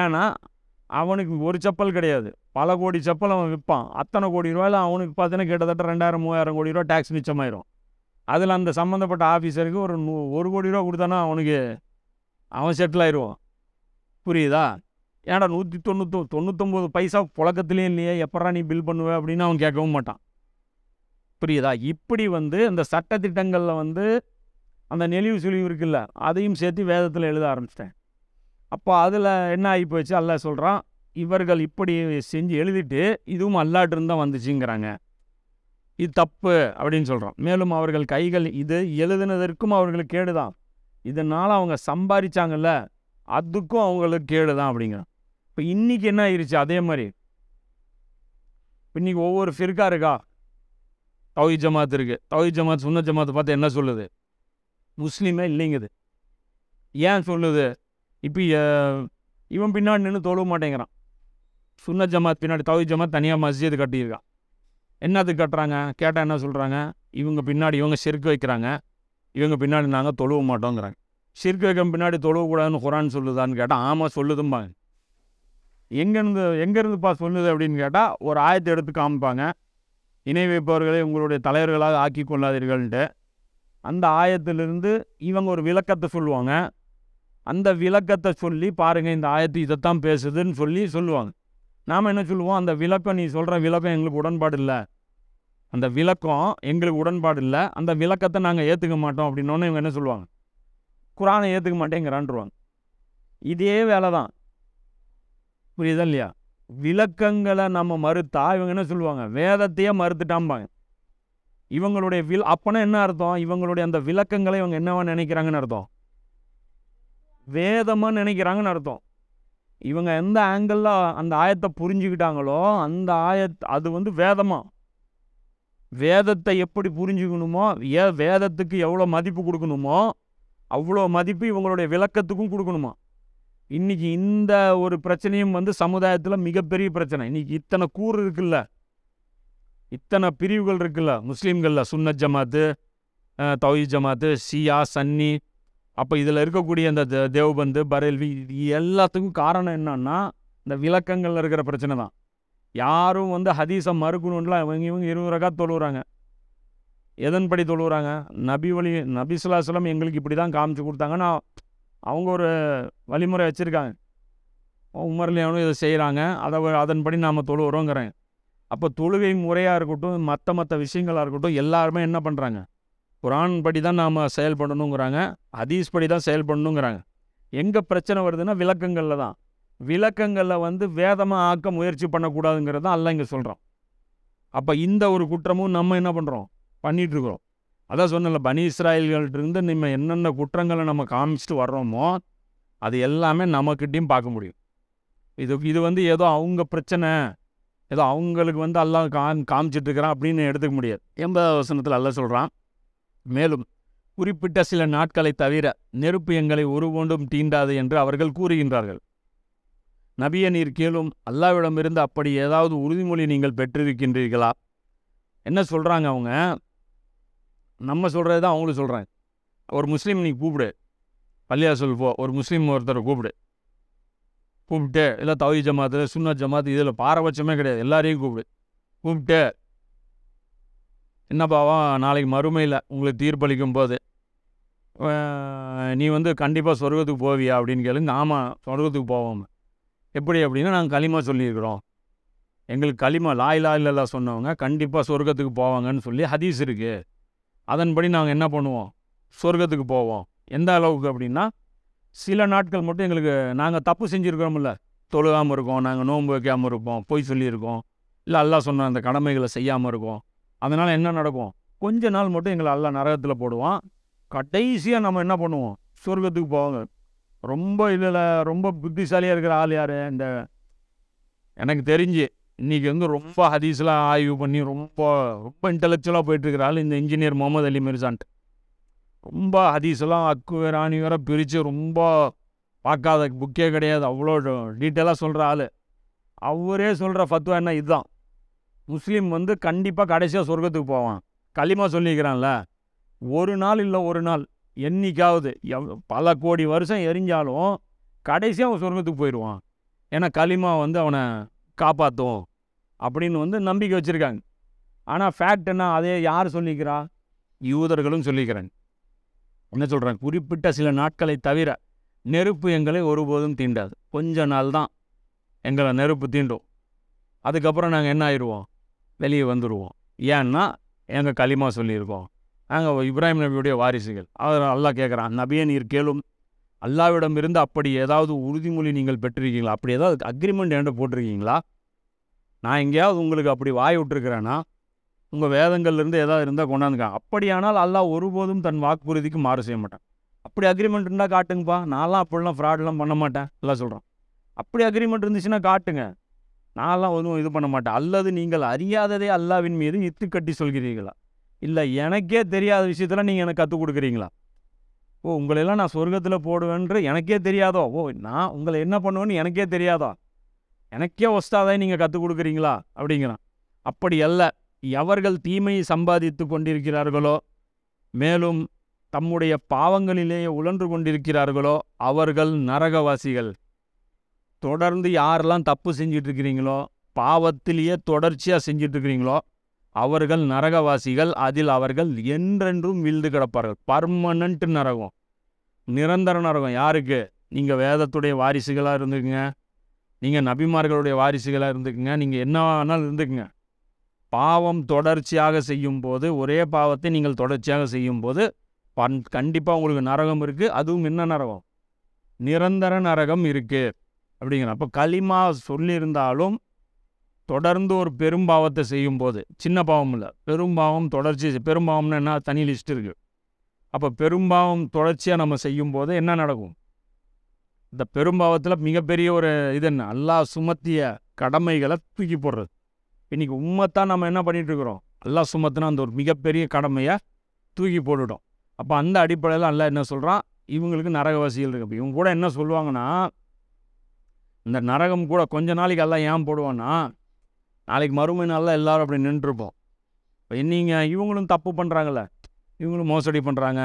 ஏன்னா அவனுக்கு ஒரு செப்பல் கிடையாது பல கோடி செப்பல் அவன் விற்பான் அத்தனை கோடி ரூபாயில் அவனுக்கு பார்த்தீங்கன்னா கிட்டத்தட்ட ரெண்டாயிரம் மூவாயிரம் கோடி ரூபா டேக்ஸ் மிச்சமாயிரும் அதில் அந்த சம்மந்தப்பட்ட ஆஃபீஸருக்கு ஒரு நூ ஒரு கோடி ரூபா கொடுத்தானா அவனுக்கு அவன் செட்டில் ஆயிடுவான் புரியுதா ஏன்டா நூற்றி தொண்ணூத்தொ தொண்ணூத்தொம்பது பைசா புழக்கத்துலேயும் இல்லையே எப்படா நீ பில் பண்ணுவ அப்படின்னு அவன் கேட்கவும் மாட்டான் புரியுதா இப்படி வந்து இந்த சட்டத்திட்டங்களில் வந்து அந்த நெளிவு சுழிவு இருக்குல்ல அதையும் சேர்த்து வேதத்தில் எழுத ஆரம்பிச்சிட்டேன் அப்போ அதில் என்ன ஆகி போச்சு அல்ல சொல்கிறான் இவர்கள் இப்படி செஞ்சு எழுதிட்டு இதுவும் அல்லாட்டிருந்தான் வந்துச்சுங்கிறாங்க இது தப்பு அப்படின்னு சொல்கிறோம் மேலும் அவர்கள் கைகள் இது எழுதுனதற்கும் அவர்களுக்கு கேடு தான் இதனால் அவங்க சம்பாதிச்சாங்கல்ல அதுக்கும் அவங்களுக்கு கேடு தான் அப்படிங்கிறோம் இப்போ இன்றைக்கி என்ன ஆயிடுச்சு அதே மாதிரி இன்றைக்கி ஒவ்வொரு ஃபிர்கா இருக்கா தவி ஜமாத் இருக்குது தவி ஜமாத் சுன்ன ஜமாத் பார்த்து என்ன சொல்லுது முஸ்லீமே இல்லைங்குது ஏன் சொல்லுது இப்போ இவன் பின்னாடி நின்று தோழ மாட்டேங்கிறான் சுன்ன ஜமாத் பின்னாடி தவி ஜமாத் தனியாக மஸ்ஜித் கட்டியிருக்கான் என்னது கட்டுறாங்க கேட்டால் என்ன சொல்கிறாங்க இவங்க பின்னாடி இவங்க செருக்கு வைக்கிறாங்க இவங்க பின்னாடி நாங்கள் தொழுவ மாட்டோங்கிறாங்க சிறுக்கு வைக்க பின்னாடி தொழுவக்கூடாதுன்னு குரான் சொல்லுதான்னு கேட்டால் ஆமாம் சொல்லுதும்பாங்க எங்கேருந்து எங்கேருந்துப்பா சொல்லுது அப்படின்னு கேட்டால் ஒரு ஆயத்தை எடுத்து காமிப்பாங்க இணை வைப்பவர்களை உங்களுடைய தலைவர்களாக ஆக்கி கொள்ளாதீர்கள்ன்ட்டு அந்த ஆயத்திலிருந்து இவங்க ஒரு விளக்கத்தை சொல்லுவாங்க அந்த விளக்கத்தை சொல்லி பாருங்கள் இந்த ஆயத்து இதைத்தான் பேசுதுன்னு சொல்லி சொல்லுவாங்க நாம் என்ன சொல்லுவோம் அந்த விளக்கம் நீ சொல்கிற விளக்கம் எங்களுக்கு உடன்பாடு இல்லை அந்த விளக்கம் எங்களுக்கு உடன்பாடு இல்லை அந்த விளக்கத்தை நாங்கள் ஏற்றுக்க மாட்டோம் அப்படின்னோன்னு இவங்க என்ன சொல்லுவாங்க குரானை ஏற்றுக்க மாட்டேங்கிறான்ருவாங்க இதே வேலை தான் புரியுதா இல்லையா விளக்கங்களை நம்ம மறுத்தா இவங்க என்ன சொல்லுவாங்க வேதத்தையே மறுத்துட்டாம்பாங்க இவங்களுடைய வில் அப்போனா என்ன அர்த்தம் இவங்களுடைய அந்த விளக்கங்களை இவங்க என்னவா நினைக்கிறாங்கன்னு அர்த்தம் வேதமாக நினைக்கிறாங்கன்னு அர்த்தம் இவங்க எந்த ஆங்கிளில் அந்த ஆயத்தை புரிஞ்சுக்கிட்டாங்களோ அந்த ஆயத் அது வந்து வேதமாக வேதத்தை எப்படி புரிஞ்சுக்கணுமோ ஏ வேதத்துக்கு எவ்வளோ மதிப்பு கொடுக்கணுமோ அவ்வளோ மதிப்பு இவங்களுடைய விளக்கத்துக்கும் கொடுக்கணுமா இன்றைக்கி இந்த ஒரு பிரச்சனையும் வந்து சமுதாயத்தில் மிகப்பெரிய பிரச்சனை இன்றைக்கி இத்தனை கூறு இருக்குல்ல இத்தனை பிரிவுகள் இருக்குல்ல முஸ்லீம்களில் சுன்னத் ஜமாத்து தௌஹி ஜமாத்து ஷியா சன்னி அப்போ இதில் இருக்கக்கூடிய அந்த தேவ்பந்து பரேல்வி இது எல்லாத்துக்கும் காரணம் என்னன்னா இந்த விளக்கங்களில் இருக்கிற பிரச்சனை தான் யாரும் வந்து ஹதீசம் மறுக்கணுன்லாம் இவங்க இவங்க இருபது ரகா தொழுகிறாங்க எதன்படி தொழுகிறாங்க நபி வழி நபிசுல்லாஸ்லம் எங்களுக்கு இப்படி தான் காமிச்சு கொடுத்தாங்கன்னா அவங்க ஒரு வழிமுறை வச்சுருக்காங்க உமர்லேயானும் இதை செய்கிறாங்க அதை அதன்படி நாம் தொழுகிறோங்கிறேன் அப்போ தொழுகை முறையாக இருக்கட்டும் மற்ற மற்ற விஷயங்களாக இருக்கட்டும் எல்லாருமே என்ன பண்ணுறாங்க குரான் படி தான் நாம் செயல்படணுங்கிறாங்க அதீஸ் படி தான் செயல்படணுங்கிறாங்க எங்கே பிரச்சனை வருதுன்னா விளக்கங்களில் தான் விளக்கங்களில் வந்து வேதமாக ஆக்க முயற்சி தான் அல்ல இங்கே சொல்கிறோம் அப்போ இந்த ஒரு குற்றமும் நம்ம என்ன பண்ணுறோம் பண்ணிகிட்ருக்குறோம் அதான் சொன்னல பனி இஸ்ராயல்கள்ட்டிருந்து நம்ம என்னென்ன குற்றங்களை நம்ம காமிச்சிட்டு வர்றோமோ அது எல்லாமே நம்மக்கிட்டேயும் பார்க்க முடியும் இது இது வந்து ஏதோ அவங்க பிரச்சனை ஏதோ அவங்களுக்கு வந்து அல்லா காமிச்சிட்ருக்கிறான் அப்படின்னு எடுத்துக்க முடியாது எண்பதாவது வசனத்தில் அல்ல சொல்கிறான் மேலும் குறிப்பிட்ட சில நாட்களை தவிர நெருப்பு எங்களை ஒருபோண்டும் தீண்டாது என்று அவர்கள் கூறுகின்றார்கள் நபிய நீர் கேளும் அல்லாவிடமிருந்து அப்படி ஏதாவது உறுதிமொழி நீங்கள் பெற்றிருக்கின்றீர்களா என்ன சொல்கிறாங்க அவங்க நம்ம சொல்கிறது தான் அவங்களும் சொல்கிறாங்க ஒரு முஸ்லீம் நீ கூப்பிடு பள்ளியா சொல் போ ஒரு முஸ்லீம் ஒருத்தரை கூப்பிடு கூப்பிட்டு இல்லை தவி ஜமாத்து சுண்ணா ஜமாத்து இதில் பாரபட்சமே கிடையாது எல்லாரையும் கூப்பிடு கூப்பிட்டு என்னப்பாவா நாளைக்கு மறுமையில் உங்களுக்கு தீர்ப்பளிக்கும் போது நீ வந்து கண்டிப்பாக சொர்க்கத்துக்கு போவியா அப்படின்னு கேளுங்க ஆமாம் சொர்க்கத்துக்கு போவோம் எப்படி அப்படின்னா நாங்கள் களிமா சொல்லியிருக்கிறோம் எங்களுக்கு களிமா லாயிலா இல்லல்லா சொன்னவங்க கண்டிப்பாக சொர்க்கத்துக்கு போவாங்கன்னு சொல்லி ஹதீஸ் இருக்குது அதன்படி நாங்கள் என்ன பண்ணுவோம் சொர்க்கத்துக்கு போவோம் எந்த அளவுக்கு அப்படின்னா சில நாட்கள் மட்டும் எங்களுக்கு நாங்கள் தப்பு செஞ்சுருக்கிறோம்ல தொழுகாமல் இருக்கோம் நாங்கள் நோன்பு வைக்காமல் இருப்போம் பொய் சொல்லியிருக்கோம் இல்லை அல்லா சொன்ன அந்த கடமைகளை செய்யாமல் இருக்கோம் அதனால் என்ன நடக்கும் கொஞ்ச நாள் மட்டும் எங்களை அல்ல நரகத்தில் போடுவோம் கடைசியாக நம்ம என்ன பண்ணுவோம் சொர்க்கத்துக்கு போவாங்க ரொம்ப இதில் ரொம்ப புத்திசாலியாக இருக்கிற ஆள் யார் இந்த எனக்கு தெரிஞ்சு இன்றைக்கி வந்து ரொம்ப ஹதீஸ்லாம் ஆய்வு பண்ணி ரொம்ப ரொம்ப இன்டலெக்சுவலாக போயிட்டுருக்கிற ஆள் இந்த இன்ஜினியர் முகமது அலி மிர்சான்ட் ரொம்ப ஹதீஸ்லாம் அக்கு ராணி ஆணி வேற பிரித்து ரொம்ப பார்க்காத புக்கே கிடையாது அவ்வளோ டீட்டெயிலாக சொல்கிற ஆள் அவரே சொல்கிற ஃபத்வா என்ன இதுதான் முஸ்லீம் வந்து கண்டிப்பாக கடைசியாக சொர்க்கத்துக்கு போவான் களிமா சொல்லிக்கிறான்ல ஒரு நாள் இல்லை ஒரு நாள் என்றைக்காவது எவ் பல கோடி வருஷம் எரிஞ்சாலும் கடைசியாக அவன் சொர்க்கத்துக்கு போயிடுவான் ஏன்னா களிமா வந்து அவனை காப்பாற்றும் அப்படின்னு வந்து நம்பிக்கை வச்சுருக்காங்க ஆனால் ஃபேக்ட் என்ன அதே யார் சொல்லிக்கிறா யூதர்களும் சொல்லிக்கிறாங்க என்ன சொல்கிறாங்க குறிப்பிட்ட சில நாட்களை தவிர நெருப்பு எங்களை ஒருபோதும் தீண்டாது கொஞ்ச நாள் தான் எங்களை நெருப்பு தீண்டும் அதுக்கப்புறம் நாங்கள் என்ன ஆயிடுவோம் வெளியே வந்துடுவோம் ஏன்னா எங்கள் களிமா சொல்லியிருக்கோம் நாங்கள் இப்ராஹிம் நபியுடைய வாரிசுகள் அவர் அல்லா கேட்குறான் நபியே நீர் கேளும் இருந்து அப்படி ஏதாவது உறுதிமொழி நீங்கள் பெற்றிருக்கீங்களா அப்படி ஏதாவது அக்ரிமெண்ட் என்கிட்ட போட்டிருக்கீங்களா நான் எங்கேயாவது உங்களுக்கு அப்படி வாய் விட்டுருக்கிறேன்னா உங்கள் வேதங்கள்லேருந்து ஏதாவது இருந்தால் கொண்டாந்துக்காங்க அப்படியானால் அல்லாஹ் ஒருபோதும் தன் வாக்குறுதிக்கு மாறு செய்ய மாட்டேன் அப்படி அக்ரிமெண்ட் இருந்தால் காட்டுங்கப்பா நான்லாம் அப்படிலாம் ஃப்ராட்லாம் பண்ண மாட்டேன் எல்லாம் சொல்கிறோம் அப்படி அக்ரிமெண்ட் இருந்துச்சுன்னா காட்டுங்க நான்லாம் ஒன்றும் இது பண்ண மாட்டேன் அல்லது நீங்கள் அறியாததே அல்லாவின் மீது இத்து கட்டி சொல்கிறீர்களா இல்லை எனக்கே தெரியாத விஷயத்தில் நீங்கள் எனக்கு கற்றுக் கொடுக்குறீங்களா ஓ உங்களையெல்லாம் நான் சொர்க்கத்தில் போடுவேன்ற எனக்கே தெரியாதோ ஓ நான் உங்களை என்ன பண்ணுவேன்னு எனக்கே தெரியாதோ எனக்கே ஒஸ்தாதே நீங்கள் கற்றுக் கொடுக்குறீங்களா அப்படிங்கிறான் அப்படி அல்ல எவர்கள் தீமையை சம்பாதித்து கொண்டிருக்கிறார்களோ மேலும் தம்முடைய பாவங்களிலேயே உழன்று கொண்டிருக்கிறார்களோ அவர்கள் நரகவாசிகள் தொடர்ந்து யாரெல்லாம் தப்பு இருக்கிறீங்களோ பாவத்திலேயே தொடர்ச்சியாக இருக்கிறீங்களோ அவர்கள் நரகவாசிகள் அதில் அவர்கள் என்றென்றும் விழுந்து கிடப்பார்கள் பர்மனண்ட் நரகம் நிரந்தர நரகம் யாருக்கு நீங்கள் வேதத்துடைய வாரிசுகளாக இருந்துக்குங்க நீங்கள் நபிமார்களுடைய வாரிசுகளாக இருந்துக்குங்க நீங்கள் என்ன வேணாலும் இருந்துக்குங்க பாவம் தொடர்ச்சியாக செய்யும் போது ஒரே பாவத்தை நீங்கள் தொடர்ச்சியாக செய்யும் போது பன் கண்டிப்பாக உங்களுக்கு நரகம் இருக்குது அதுவும் என்ன நரகம் நிரந்தர நரகம் இருக்குது அப்படிங்கிற அப்போ களிமா சொல்லியிருந்தாலும் தொடர்ந்து ஒரு பாவத்தை செய்யும் போது சின்ன பாவம் இல்லை பெரும்பாவம் தொடர்ச்சி பெரும்பாவம்னு என்ன தனி லிஸ்ட் இருக்குது அப்போ பெரும்பாவம் தொடர்ச்சியாக நம்ம செய்யும் போது என்ன நடக்கும் இந்த பெரும்பாவத்தில் மிகப்பெரிய ஒரு இது என்ன அல்லா சுமத்திய கடமைகளை தூக்கி போடுறது இன்றைக்கி உண்மைத்தான் நம்ம என்ன பண்ணிகிட்ருக்குறோம் அல்லா சுமத்துனா அந்த ஒரு மிகப்பெரிய கடமையை தூக்கி போட்டுட்டோம் அப்போ அந்த அடிப்படையில் அல்லா என்ன சொல்கிறான் இவங்களுக்கு நரகவாசிகள் இருக்கு இவங்க கூட என்ன சொல்லுவாங்கன்னா இந்த நரகம் கூட கொஞ்ச நாளைக்கு எல்லாம் ஏன் போடுவோன்னா நாளைக்கு மறுமை நாளில் எல்லோரும் அப்படி நின்றுருப்போம் இப்போ நீங்கள் இவங்களும் தப்பு பண்ணுறாங்கள இவங்களும் மோசடி பண்ணுறாங்க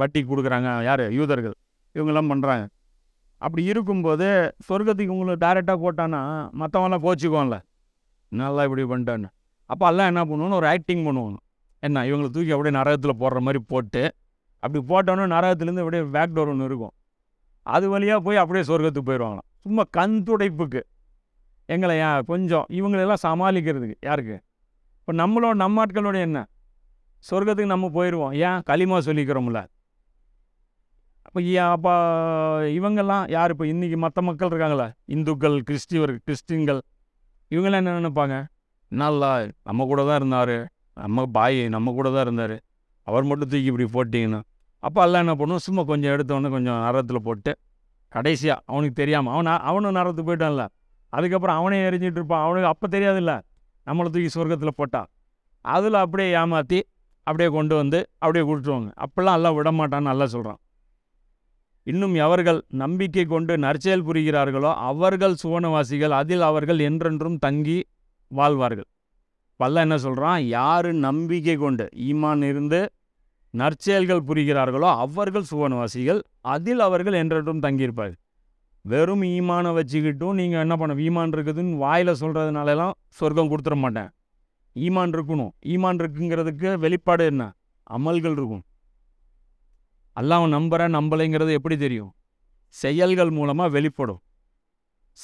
வட்டி கொடுக்குறாங்க யார் யூதர்கள் இவங்கெல்லாம் பண்ணுறாங்க அப்படி இருக்கும்போது சொர்க்கத்துக்கு இவங்களுக்கு டேரெக்டாக போட்டான்னா மற்றவங்களாம் போச்சுக்குவோம்ல நல்லா இப்படி பண்ணிட்டான்னு அப்போ எல்லாம் என்ன பண்ணுவோன்னு ஒரு ஆக்டிங் பண்ணுவாங்க என்ன இவங்களை தூக்கி அப்படியே நரகத்தில் போடுற மாதிரி போட்டு அப்படி போட்டோன்னே நரகத்துலேருந்து அப்படியே பேக் டோர் ஒன்று இருக்கும் அது வழியாக போய் அப்படியே சொர்க்கத்துக்கு போயிடுவாங்களாம் சும்மா கண் துடைப்புக்கு எங்களை கொஞ்சம் இவங்களெல்லாம் சமாளிக்கிறதுக்கு யாருக்கு இப்போ நம்மளோட நம்ம ஆட்களோட என்ன சொர்க்கத்துக்கு நம்ம போயிடுவோம் ஏன் களிமா சொல்லிக்கிறோம்ல அப்போ அப்போ இவங்கெல்லாம் யார் இப்போ இன்றைக்கி மற்ற மக்கள் இருக்காங்களா இந்துக்கள் கிறிஸ்டியவர் கிறிஸ்டின்கள் இவங்கெல்லாம் என்ன நினைப்பாங்க நல்லா நம்ம கூட தான் இருந்தார் நம்ம பாய் நம்ம கூட தான் இருந்தார் அவர் மட்டும் தூக்கி இப்படி போட்டிங்கன்னா அப்போ எல்லாம் என்ன பண்ணுவோம் சும்மா கொஞ்சம் எடுத்தோடனே கொஞ்சம் அறத்தில் போட்டு கடைசியாக அவனுக்கு தெரியாமல் அவன் அவனும் நரத்துக்கு போயிட்டான்ல அதுக்கப்புறம் அவனே எரிஞ்சிட்டு இருப்பான் அவனுக்கு அப்போ தெரியாதுல்ல நம்மளை தூக்கி சொர்க்கத்தில் போட்டான் அதில் அப்படியே ஏமாற்றி அப்படியே கொண்டு வந்து அப்படியே கொடுத்துருவாங்க அப்போல்லாம் எல்லாம் விடமாட்டான்னு நல்லா சொல்கிறான் இன்னும் எவர்கள் நம்பிக்கை கொண்டு நற்செயல் புரிகிறார்களோ அவர்கள் சுவனவாசிகள் அதில் அவர்கள் என்றென்றும் தங்கி வாழ்வார்கள் பல்ல என்ன சொல்கிறான் யார் நம்பிக்கை கொண்டு ஈமான் இருந்து நற்செயல்கள் புரிகிறார்களோ அவர்கள் சுவனவாசிகள் அதில் அவர்கள் என்றென்றும் தங்கியிருப்பார்கள் வெறும் ஈமான வச்சுக்கிட்டும் நீங்கள் என்ன பண்ண ஈமான் இருக்குதுன்னு வாயில் சொல்கிறதுனாலலாம் சொர்க்கம் கொடுத்துட மாட்டேன் ஈமான் இருக்கணும் ஈமான் இருக்குங்கிறதுக்கு வெளிப்பாடு என்ன அமல்கள் இருக்கும் அவன் நம்புற நம்பலைங்கிறது எப்படி தெரியும் செயல்கள் மூலமாக வெளிப்படும்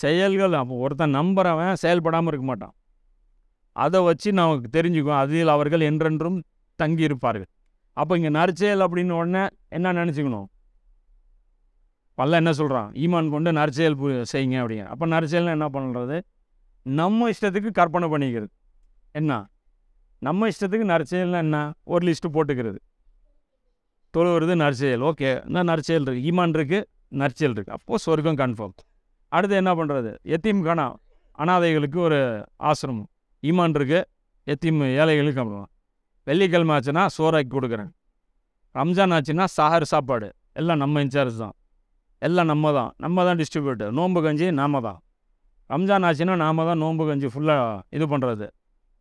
செயல்கள் அப்போ ஒருத்தன் நம்புறவன் செயல்படாமல் இருக்க மாட்டான் அதை வச்சு நமக்கு தெரிஞ்சுக்குவோம் அதில் அவர்கள் என்றென்றும் தங்கியிருப்பார்கள் அப்போ இங்கே நரிச்சேல் அப்படின்னு உடனே என்ன நினச்சிக்கணும் பல்ல என்ன சொல்கிறான் ஈமான் கொண்டு பு செய்யுங்க அப்படிங்க அப்போ நற்செயல்னா என்ன பண்ணுறது நம்ம இஷ்டத்துக்கு கற்பனை பண்ணிக்கிறது என்ன நம்ம இஷ்டத்துக்கு நற்செயல்னா என்ன ஒரு லிஸ்ட்டு போட்டுக்கிறது தொழுவுறது நரிச்சேல் ஓகே என்ன நற்செயல் இருக்குது ஈமான் இருக்குது நற்செயல் இருக்குது அப்போது சொர்க்கம் கன்ஃபார்ம் அடுத்து என்ன பண்ணுறது எத்தீம் கணா அனாதைகளுக்கு ஒரு ஆசிரமம் ஈமான் இருக்குது எத்தீம் ஏழைகளுக்கு அப்படின்னா வெள்ளிக்கிழமை ஆச்சுன்னா சோறாக்கி கொடுக்குறேன் ரம்ஜான் ஆச்சுன்னா சாகர் சாப்பாடு எல்லாம் நம்ம இன்சார்ஜ் தான் எல்லாம் நம்ம தான் நம்ம தான் டிஸ்ட்ரிபியூட்டர் நோன்பு கஞ்சி நாம தான் ரம்ஜான் ஆச்சுன்னா நாம தான் நோன்பு கஞ்சி ஃபுல்லாக இது பண்ணுறது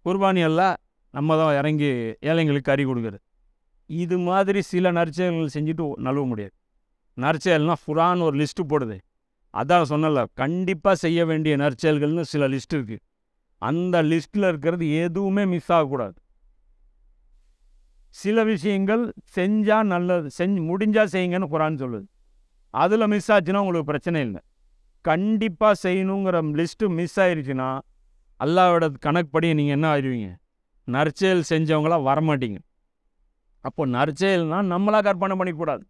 குர்பானி எல்லாம் நம்ம தான் இறங்கி ஏழைங்களுக்கு கறி கொடுக்குறது இது மாதிரி சில நற்செயல்கள் செஞ்சுட்டு நழுவ முடியாது நற்செயல்னால் ஃபுரான் ஒரு லிஸ்ட்டு போடுது அதான் சொன்னல கண்டிப்பாக செய்ய வேண்டிய நற்செயல்கள்னு சில லிஸ்ட் இருக்குது அந்த லிஸ்ட்டில் இருக்கிறது எதுவுமே மிஸ் ஆகக்கூடாது சில விஷயங்கள் செஞ்சால் நல்லது செஞ் முடிஞ்சால் செய்யுங்கன்னு குரான் சொல்லுது அதில் மிஸ் ஆச்சுன்னா உங்களுக்கு பிரச்சனை இல்லை கண்டிப்பாக செய்யணுங்கிற லிஸ்ட்டு மிஸ் ஆயிடுச்சுன்னா அல்லாவோட கணக்குப்படி நீங்கள் என்ன ஆயிடுவீங்க நற்செயல் செஞ்சவங்களாம் வரமாட்டீங்க அப்போ நற்செயல்னால் நம்மளாக கற்பனை பண்ணிக்கூடாது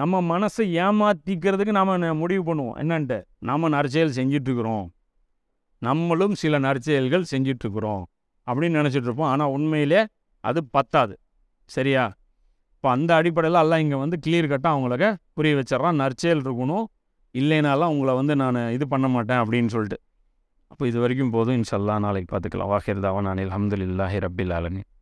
நம்ம மனசை ஏமாற்றிக்கிறதுக்கு நாம் முடிவு பண்ணுவோம் என்னன்ட்டு நம்ம நற்செயல் செஞ்சிட்ருக்குறோம் நம்மளும் சில நற்செயல்கள் செஞ்சிட்ருக்குறோம் அப்படின்னு நினச்சிட்ருப்போம் ஆனால் உண்மையிலே அது பத்தாது சரியா இப்போ அந்த அடிப்படையில் எல்லாம் இங்கே வந்து கிளியர் கட்டாக அவங்களுக்கு புரிய வச்சிட்றான் நற்செயல் இருக்கணும் இல்லைனாலும் உங்களை வந்து நான் இது பண்ண மாட்டேன் அப்படின்னு சொல்லிட்டு அப்போ இது வரைக்கும் போதும் இன்ஷல்லா நாளைக்கு பார்த்துக்கலாம் வாஹிர்தாவான் அனில் அஹமதுல்லாஹி ரப்பில் ஆலமின்